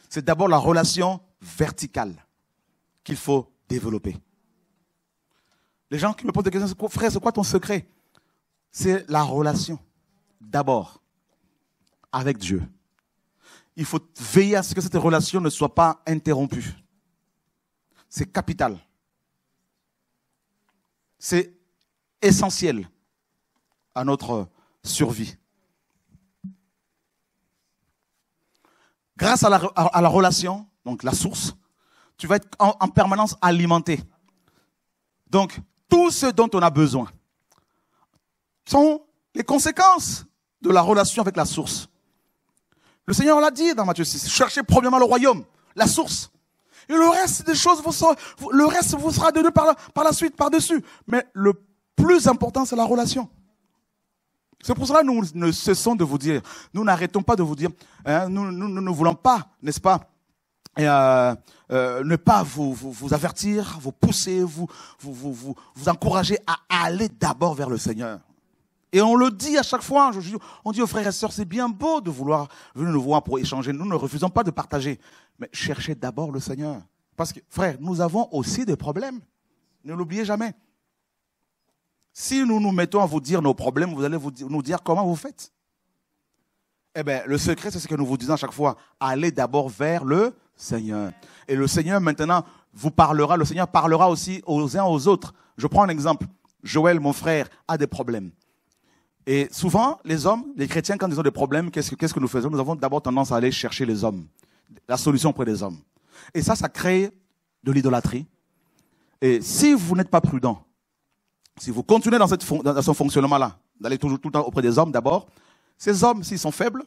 C'est d'abord la relation verticale qu'il faut développer. Les gens qui me posent des questions, frère, c'est quoi ton secret C'est la relation, d'abord, avec Dieu. Il faut veiller à ce que cette relation ne soit pas interrompue. C'est capital. C'est essentiel à notre survie. Grâce à la, relation, donc la source, tu vas être en, permanence alimenté. Donc, tout ce dont on a besoin sont les conséquences de la relation avec la source. Le Seigneur l'a dit dans Matthieu 6, cherchez premièrement le royaume, la source. Et le reste des choses vous sera, le reste vous sera donné par la suite, par-dessus. Mais le plus important, c'est la relation. C'est pour cela que nous ne cessons de vous dire, nous n'arrêtons pas de vous dire, hein, nous, nous, ne voulons pas, n'est-ce pas, euh, euh, ne pas vous, vous, avertir, vous pousser, vous, vous, vous, vous encourager à aller d'abord vers le Seigneur. Et on le dit à chaque fois, on dit aux frères et sœurs, c'est bien beau de vouloir venir nous voir pour échanger, nous ne refusons pas de partager, mais cherchez d'abord le Seigneur. Parce que, frère, nous avons aussi des problèmes, ne l'oubliez jamais. Si nous nous mettons à vous dire nos problèmes, vous allez nous dire comment vous faites. Eh bien, le secret, c'est ce que nous vous disons à chaque fois. Allez d'abord vers le Seigneur. Et le Seigneur, maintenant, vous parlera. Le Seigneur parlera aussi aux uns aux autres. Je prends un exemple. Joël, mon frère, a des problèmes. Et souvent, les hommes, les chrétiens, quand ils ont des problèmes, qu'est-ce que, qu'est-ce que nous faisons Nous avons d'abord tendance à aller chercher les hommes, la solution auprès des hommes. Et ça, ça crée de l'idolâtrie. Et si vous n'êtes pas prudent, si vous continuez dans, ce fonctionnement-là, d'aller toujours tout le temps auprès des hommes d'abord, ces hommes, s'ils sont faibles,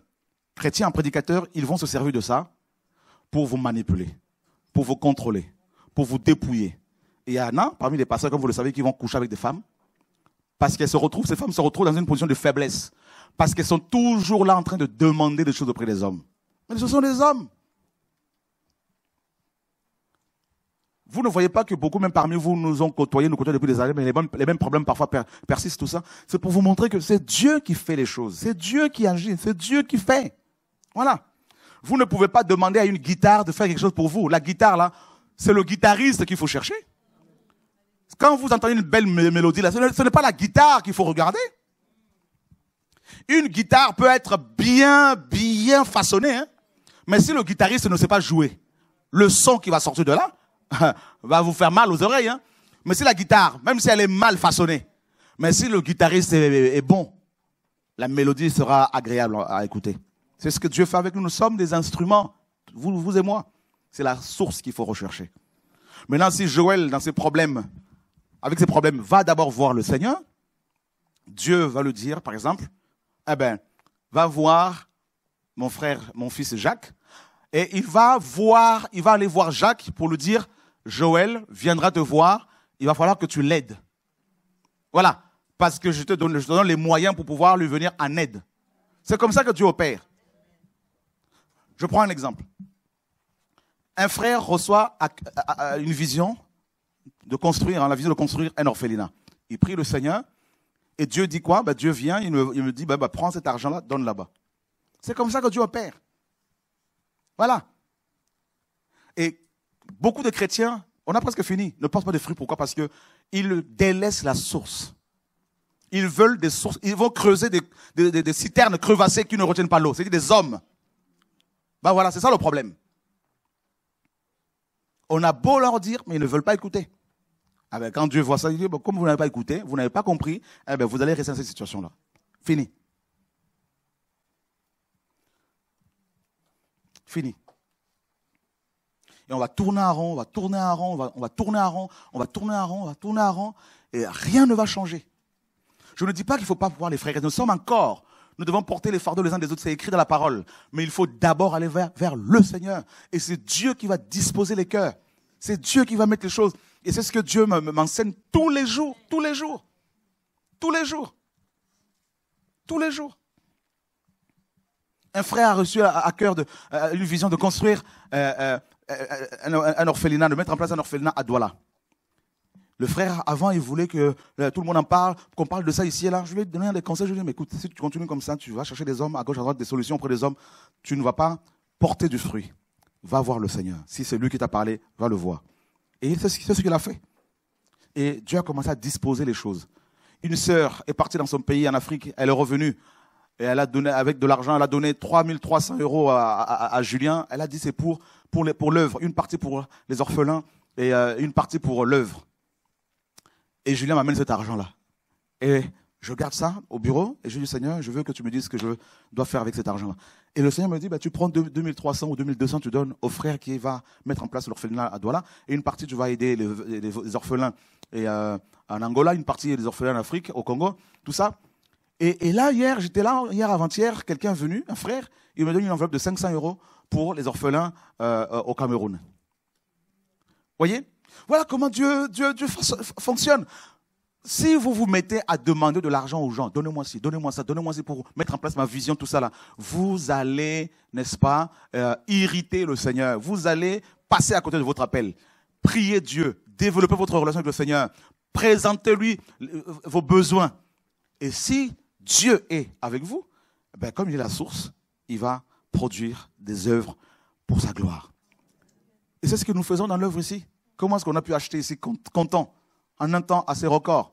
chrétiens, prédicateurs, ils vont se servir de ça pour vous manipuler, pour vous contrôler, pour vous dépouiller. Et il y en a, parmi les pasteurs, comme vous le savez, qui vont coucher avec des femmes, parce qu'elles se retrouvent, ces femmes se retrouvent dans une position de faiblesse, parce qu'elles sont toujours là en train de demander des choses auprès des hommes. Mais ce sont des hommes. Vous ne voyez pas que beaucoup, même parmi vous, nous ont côtoyé, nous côtoyons depuis des années, mais les mêmes, problèmes parfois persistent, tout ça. C'est pour vous montrer que c'est Dieu qui fait les choses, c'est Dieu qui agit, c'est Dieu qui fait. Voilà. Vous ne pouvez pas demander à une guitare de faire quelque chose pour vous. La guitare, là, c'est le guitariste qu'il faut chercher. Quand vous entendez une belle mélodie, là, ce n'est pas la guitare qu'il faut regarder. Une guitare peut être bien, bien façonnée, hein. mais si le guitariste ne sait pas jouer le son qui va sortir de là, va vous faire mal aux oreilles. Hein. Mais si la guitare, même si elle est mal façonnée, mais si le guitariste est, bon, la mélodie sera agréable à écouter. C'est ce que Dieu fait avec nous. Nous sommes des instruments, vous, vous et moi. C'est la source qu'il faut rechercher. Maintenant, si Joël, dans ses problèmes, avec ses problèmes, va d'abord voir le Seigneur, Dieu va le dire, par exemple, eh ben, va voir mon frère, mon fils Jacques, et il va voir, il va aller voir Jacques pour lui dire, Joël viendra te voir, il va falloir que tu l'aides. Voilà, parce que je te, donne, les moyens pour pouvoir lui venir en aide. C'est comme ça que Dieu opère. Je prends un exemple. Un frère reçoit une vision de construire, hein, la vision de construire un orphelinat. Il prie le Seigneur et Dieu dit quoi bah, Dieu vient, il me, dit bah, bah, prends cet argent-là, donne là-bas. C'est comme ça que Dieu opère. Voilà. Et beaucoup de chrétiens, on a presque fini, ne portent pas de fruits. Pourquoi Parce que ils délaissent la source. Ils veulent des sources, ils vont creuser des, citernes crevassées qui ne retiennent pas l'eau. C'est-à-dire des hommes. Ben voilà, c'est ça le problème. On a beau leur dire, mais ils ne veulent pas écouter. Ah ben, quand Dieu voit ça, il dit, comme vous n'avez pas écouté, vous n'avez pas compris, eh ben, vous allez rester dans cette situation-là. Fini. Fini et on va tourner à rond, on va tourner à rond, on va, tourner à rond, on va tourner à rond, on va tourner à rond, et rien ne va changer. Je ne dis pas qu'il ne faut pas voir les frères. Nous sommes encore. Nous devons porter les fardeaux les uns des autres. C'est écrit dans la parole. Mais il faut d'abord aller vers, le Seigneur. Et c'est Dieu qui va disposer les cœurs. C'est Dieu qui va mettre les choses. Et c'est ce que Dieu m'enseigne tous les jours, tous les jours, tous les jours, tous les jours. Un frère a reçu à, cœur de, une vision de construire euh, euh, un, orphelinat, de mettre en place un orphelinat à Douala. Le frère, avant, il voulait que euh, tout le monde en parle, qu'on parle de ça ici et là. Je lui ai donné des conseils. Je lui ai dit, mais écoute, si tu continues comme ça, tu vas chercher des hommes à gauche, à droite, des solutions auprès des hommes. Tu ne vas pas porter du fruit. Va voir le Seigneur. Si c'est lui qui t'a parlé, va le voir. Et c'est ce qu'il a fait. Et Dieu a commencé à disposer les choses. Une sœur est partie dans son pays, en Afrique. Elle est revenue. Et elle a donné, avec de l'argent, elle a donné 3300 euros à Julien. Elle a dit, c'est pour pour l'œuvre, une partie pour les orphelins et euh, une partie pour l'œuvre. Et Julien m'amène cet argent-là. Et je garde ça au bureau et je dis Seigneur, je veux que tu me dises ce que je dois faire avec cet argent-là. Et le Seigneur me dit bah, tu prends 2300 ou 2200, tu donnes au frère qui va mettre en place l'orphelinat à Douala, et une partie tu vas aider les, orphelins et, euh, en Angola, une partie les orphelins en Afrique, au Congo, tout ça. Et, et là, hier, j'étais là, hier avant-hier, quelqu'un est venu, un frère, il me donne une enveloppe de 500 euros pour les orphelins euh, euh, au Cameroun. Voyez Voilà comment Dieu, Dieu, fonctionne. Si vous vous mettez à demander de l'argent aux gens, donnez-moi ci, donnez-moi ça, donnez-moi ci pour mettre en place ma vision, tout ça là, vous allez, n'est-ce pas, euh, irriter le Seigneur. Vous allez passer à côté de votre appel. Priez Dieu, développez votre relation avec le Seigneur, présentez-lui vos besoins. Et si Dieu est avec vous, eh ben, comme il est la source, il va produire des œuvres pour sa gloire. Et c'est ce que nous faisons dans l'œuvre ici. Comment est-ce qu'on a pu acheter ici, comptant, en un temps, à record, records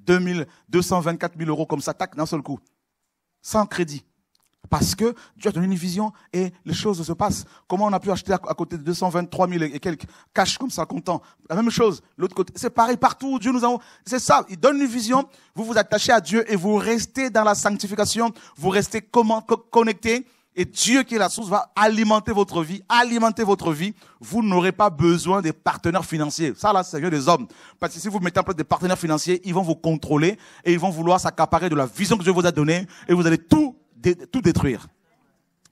2 224 000 euros comme ça, tac, d'un seul coup, sans crédit. Parce que Dieu a donné une vision et les choses se passent. Comment on a pu acheter à côté de 223 000 et quelques cash comme ça, comptant La même chose, l'autre côté. C'est pareil partout. Dieu nous a. C'est ça. Il donne une vision. Vous vous attachez à Dieu et vous restez dans la sanctification. Vous restez comment connecté et Dieu qui est la source va alimenter votre vie, alimenter votre vie. Vous n'aurez pas besoin des partenaires financiers. Ça, là, c'est des hommes. Parce que si vous mettez en place des partenaires financiers, ils vont vous contrôler et ils vont vouloir s'accaparer de la vision que Dieu vous a donnée et vous allez tout, tout détruire.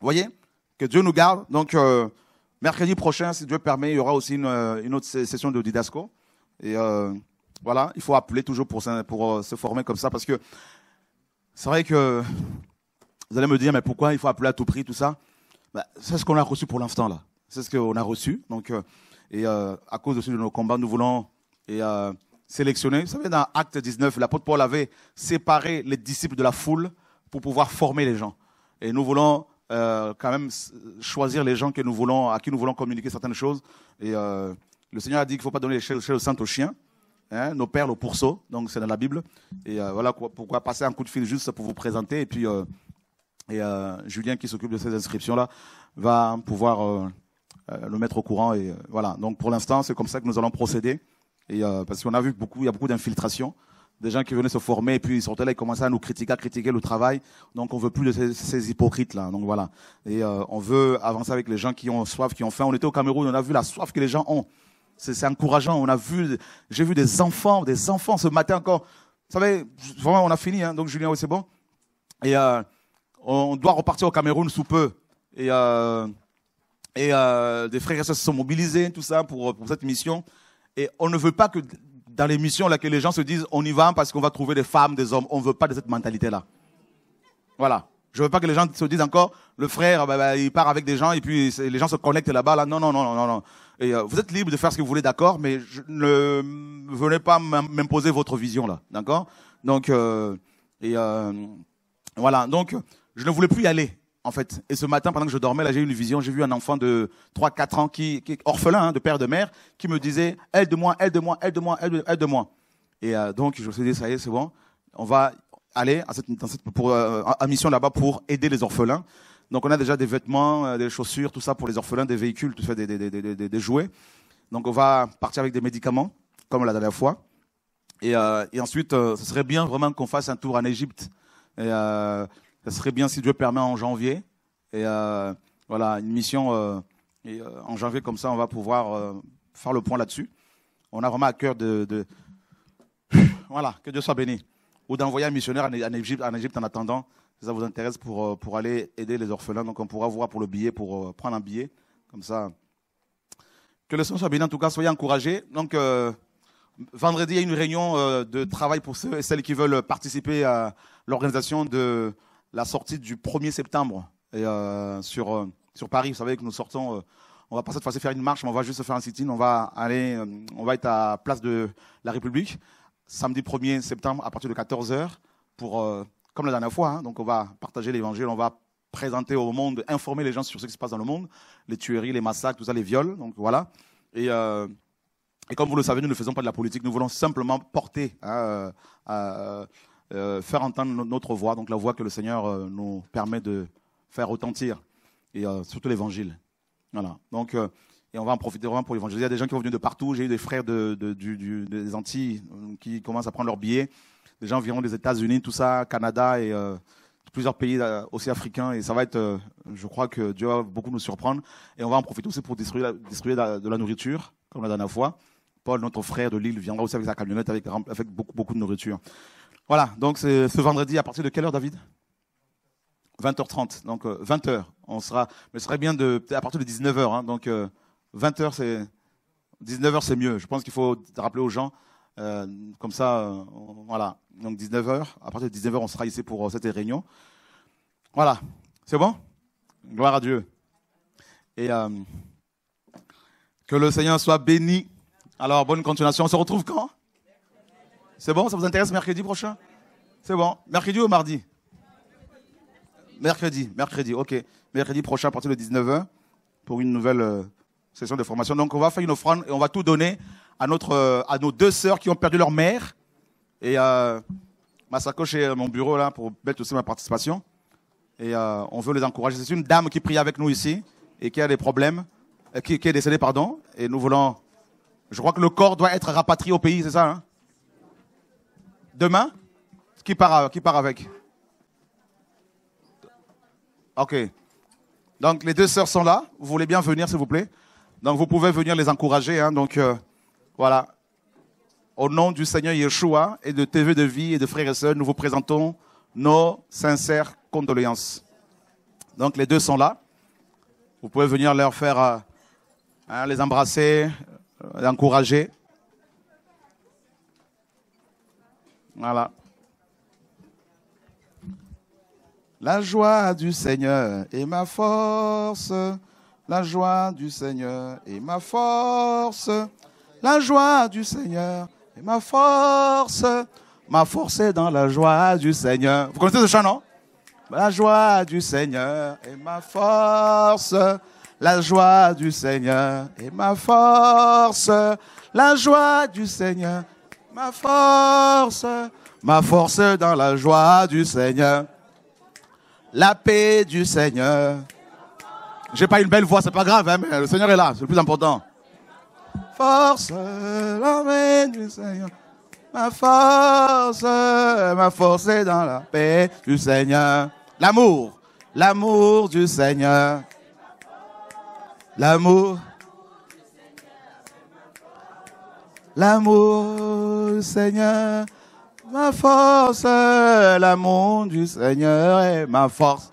voyez Que Dieu nous garde. Donc, euh, mercredi prochain, si Dieu permet, il y aura aussi une, euh, une autre session de Didasco. Et euh, voilà, il faut appeler toujours pour, pour se former comme ça parce que c'est vrai que vous allez me dire, mais pourquoi il faut appeler à tout prix tout ça ben, C'est ce qu'on a reçu pour l'instant là. C'est ce qu'on a reçu. Donc, euh, et euh, à cause de, de nos combats, nous voulons et, euh, sélectionner. Vous savez, dans Acte 19, l'apôtre Paul avait séparé les disciples de la foule pour pouvoir former les gens. Et nous voulons quand même choisir les gens que nous voulons, à qui nous voulons communiquer certaines choses. Et le Seigneur a dit qu'il ne faut pas donner les chaises au saint aux chiens. Hein, nos perles au pourceau, donc c'est dans la Bible. Et voilà pourquoi passer un coup de fil juste pour vous présenter et puis et euh, Julien, qui s'occupe de ces inscriptions-là, va pouvoir euh, euh, le mettre au courant. Et voilà. Donc pour l'instant, c'est comme ça que nous allons procéder. Et parce qu'on a vu beaucoup, il y a beaucoup d'infiltrations des gens qui venaient se former et puis ils sortaient là, et commençaient à nous critiquer, à critiquer le travail. Donc on veut plus de ces, hypocrites là. Donc voilà. Et on veut avancer avec les gens qui ont soif, qui ont faim. On était au Cameroun, on a vu la soif que les gens ont. C'est encourageant. On a vu, j'ai vu des enfants, des enfants ce matin encore. Vous savez, vraiment on a fini. Hein. donc Julien, oui c'est bon. Et on doit repartir au Cameroun sous peu. Et, euh, et euh, des frères et sœurs se sont mobilisés, tout ça, pour, pour cette mission. Et on ne veut pas que dans les missions, là, que les gens se disent on y va parce qu'on va trouver des femmes, des hommes. On ne veut pas de cette mentalité-là. Voilà. Je ne veux pas que les gens se disent encore le frère, bah, bah il part avec des gens et puis les gens se connectent là-bas. Là. Non, non, non, non, non. Et, euh, vous êtes libre de faire ce que vous voulez, d'accord, mais je ne venez pas m'imposer votre vision là, d'accord Donc, euh, et euh, voilà. Donc, je ne voulais plus y aller, en fait. Et ce matin, pendant que je dormais, j'ai eu une vision. J'ai vu un enfant de 3-4 ans, qui, orphelin hein, de père de mère, qui me disait aide-moi, aide-moi, aide-moi, aide-moi. Et euh, donc, je me suis dit ça y est, c'est bon. On va aller à cette, euh, mission là-bas pour aider les orphelins. Donc, on a déjà des vêtements, euh, des chaussures, tout ça pour les orphelins, des véhicules, tout ça, des, jouets. Donc, on va partir avec des médicaments, comme la dernière fois. Et, ensuite, ce serait bien vraiment qu'on fasse un tour en Égypte. Ce serait bien si Dieu permet en janvier. Et euh, voilà, une mission euh, et, euh, en janvier comme ça, on va pouvoir faire le point là-dessus. On a vraiment à cœur de, voilà, que Dieu soit béni. Ou d'envoyer un missionnaire en Égypte, en attendant, si ça vous intéresse, pour, pour aller aider les orphelins. Donc on pourra voir pour le billet, pour prendre un billet. Comme ça. Que le son soit béni. En tout cas, soyez encouragés. Donc vendredi, il y a une réunion de travail pour ceux et celles qui veulent participer à l'organisation de la sortie du 1er septembre euh, euh, sur, Paris. Vous savez que nous sortons euh, on va pas cette fois-ci faire une marche, mais on va juste faire un sit-in. On va on va être à Place de la République samedi 1er septembre à partir de 14h pour, comme la dernière fois, hein. donc on va partager l'évangile, on va présenter au monde, informer les gens sur ce qui se passe dans le monde, les tueries, les massacres, tout ça, les viols. voilà. Et, et comme vous le savez, nous ne faisons pas de la politique, nous voulons simplement porter. Hein, euh, faire entendre notre voix, donc la voix que le Seigneur euh, nous permet de faire retentir, et euh, surtout l'évangile. Voilà. Donc, et on va en profiter vraiment pour l'évangile. Il y a des gens qui sont venus de partout. J'ai eu des frères des Antilles qui commencent à prendre leur billet. Des gens environ des États-Unis, tout ça, Canada et plusieurs pays aussi africains. Et ça va être, je crois que Dieu va beaucoup nous surprendre. Et on va en profiter aussi pour distribuer, de la nourriture, comme la dernière fois. Paul, notre frère de Lille, viendra aussi avec sa camionnette, avec, avec beaucoup, beaucoup de nourriture. Voilà, donc c'est ce vendredi à partir de quelle heure, David 20h30, donc 20h. Euh, on sera, mais ce serait bien de, à partir de 19h. Hein, donc 20h, euh, c'est 19h, c'est mieux. Je pense qu'il faut rappeler aux gens. Euh, comme ça, voilà. Donc 19h, à partir de 19h, on sera ici pour cette réunion. Voilà, c'est bon Gloire à Dieu. Et que le Seigneur soit béni. Alors, bonne continuation. On se retrouve quand c'est bon, ça vous intéresse mercredi prochain C'est bon. Mercredi ou mardi Mercredi, mercredi, ok. Mercredi prochain à partir de 19h pour une nouvelle euh, session de formation. Donc on va faire une offrande et on va tout donner à, notre, euh, à nos deux sœurs qui ont perdu leur mère. Et euh, ma sacoche et euh, mon bureau là pour mettre aussi ma participation. Et on veut les encourager. C'est une dame qui prie avec nous ici et qui a des problèmes, qui, est décédée, pardon. Et nous voulons... Je crois que le corps doit être rapatrié au pays, c'est ça hein Demain qui part, euh, qui part avec Ok. Donc les deux sœurs sont là. Vous voulez bien venir, s'il vous plaît Donc vous pouvez venir les encourager. Hein. Donc euh, voilà. Au nom du Seigneur Yeshua et de TV de vie et de frères et sœurs, nous vous présentons nos sincères condoléances. Donc les deux sont là. Vous pouvez venir leur faire, euh, hein, les embrasser, les encourager. Voilà. La joie du Seigneur est ma force. La joie du Seigneur est ma force. La joie du Seigneur est ma force. Ma force est dans la joie du Seigneur. Vous connaissez ce chant, non La joie du Seigneur est ma force. La joie du Seigneur est ma force. La joie du Seigneur ma force, ma force dans la joie du Seigneur, la paix du Seigneur. J'ai pas une belle voix, c'est pas grave, hein, mais le Seigneur est là, c'est le plus important. Force, l'armée du Seigneur, ma force, ma force est dans la paix du Seigneur. L'amour, l'amour du Seigneur, l'amour. L'amour du Seigneur, ma force, l'amour du Seigneur est ma force.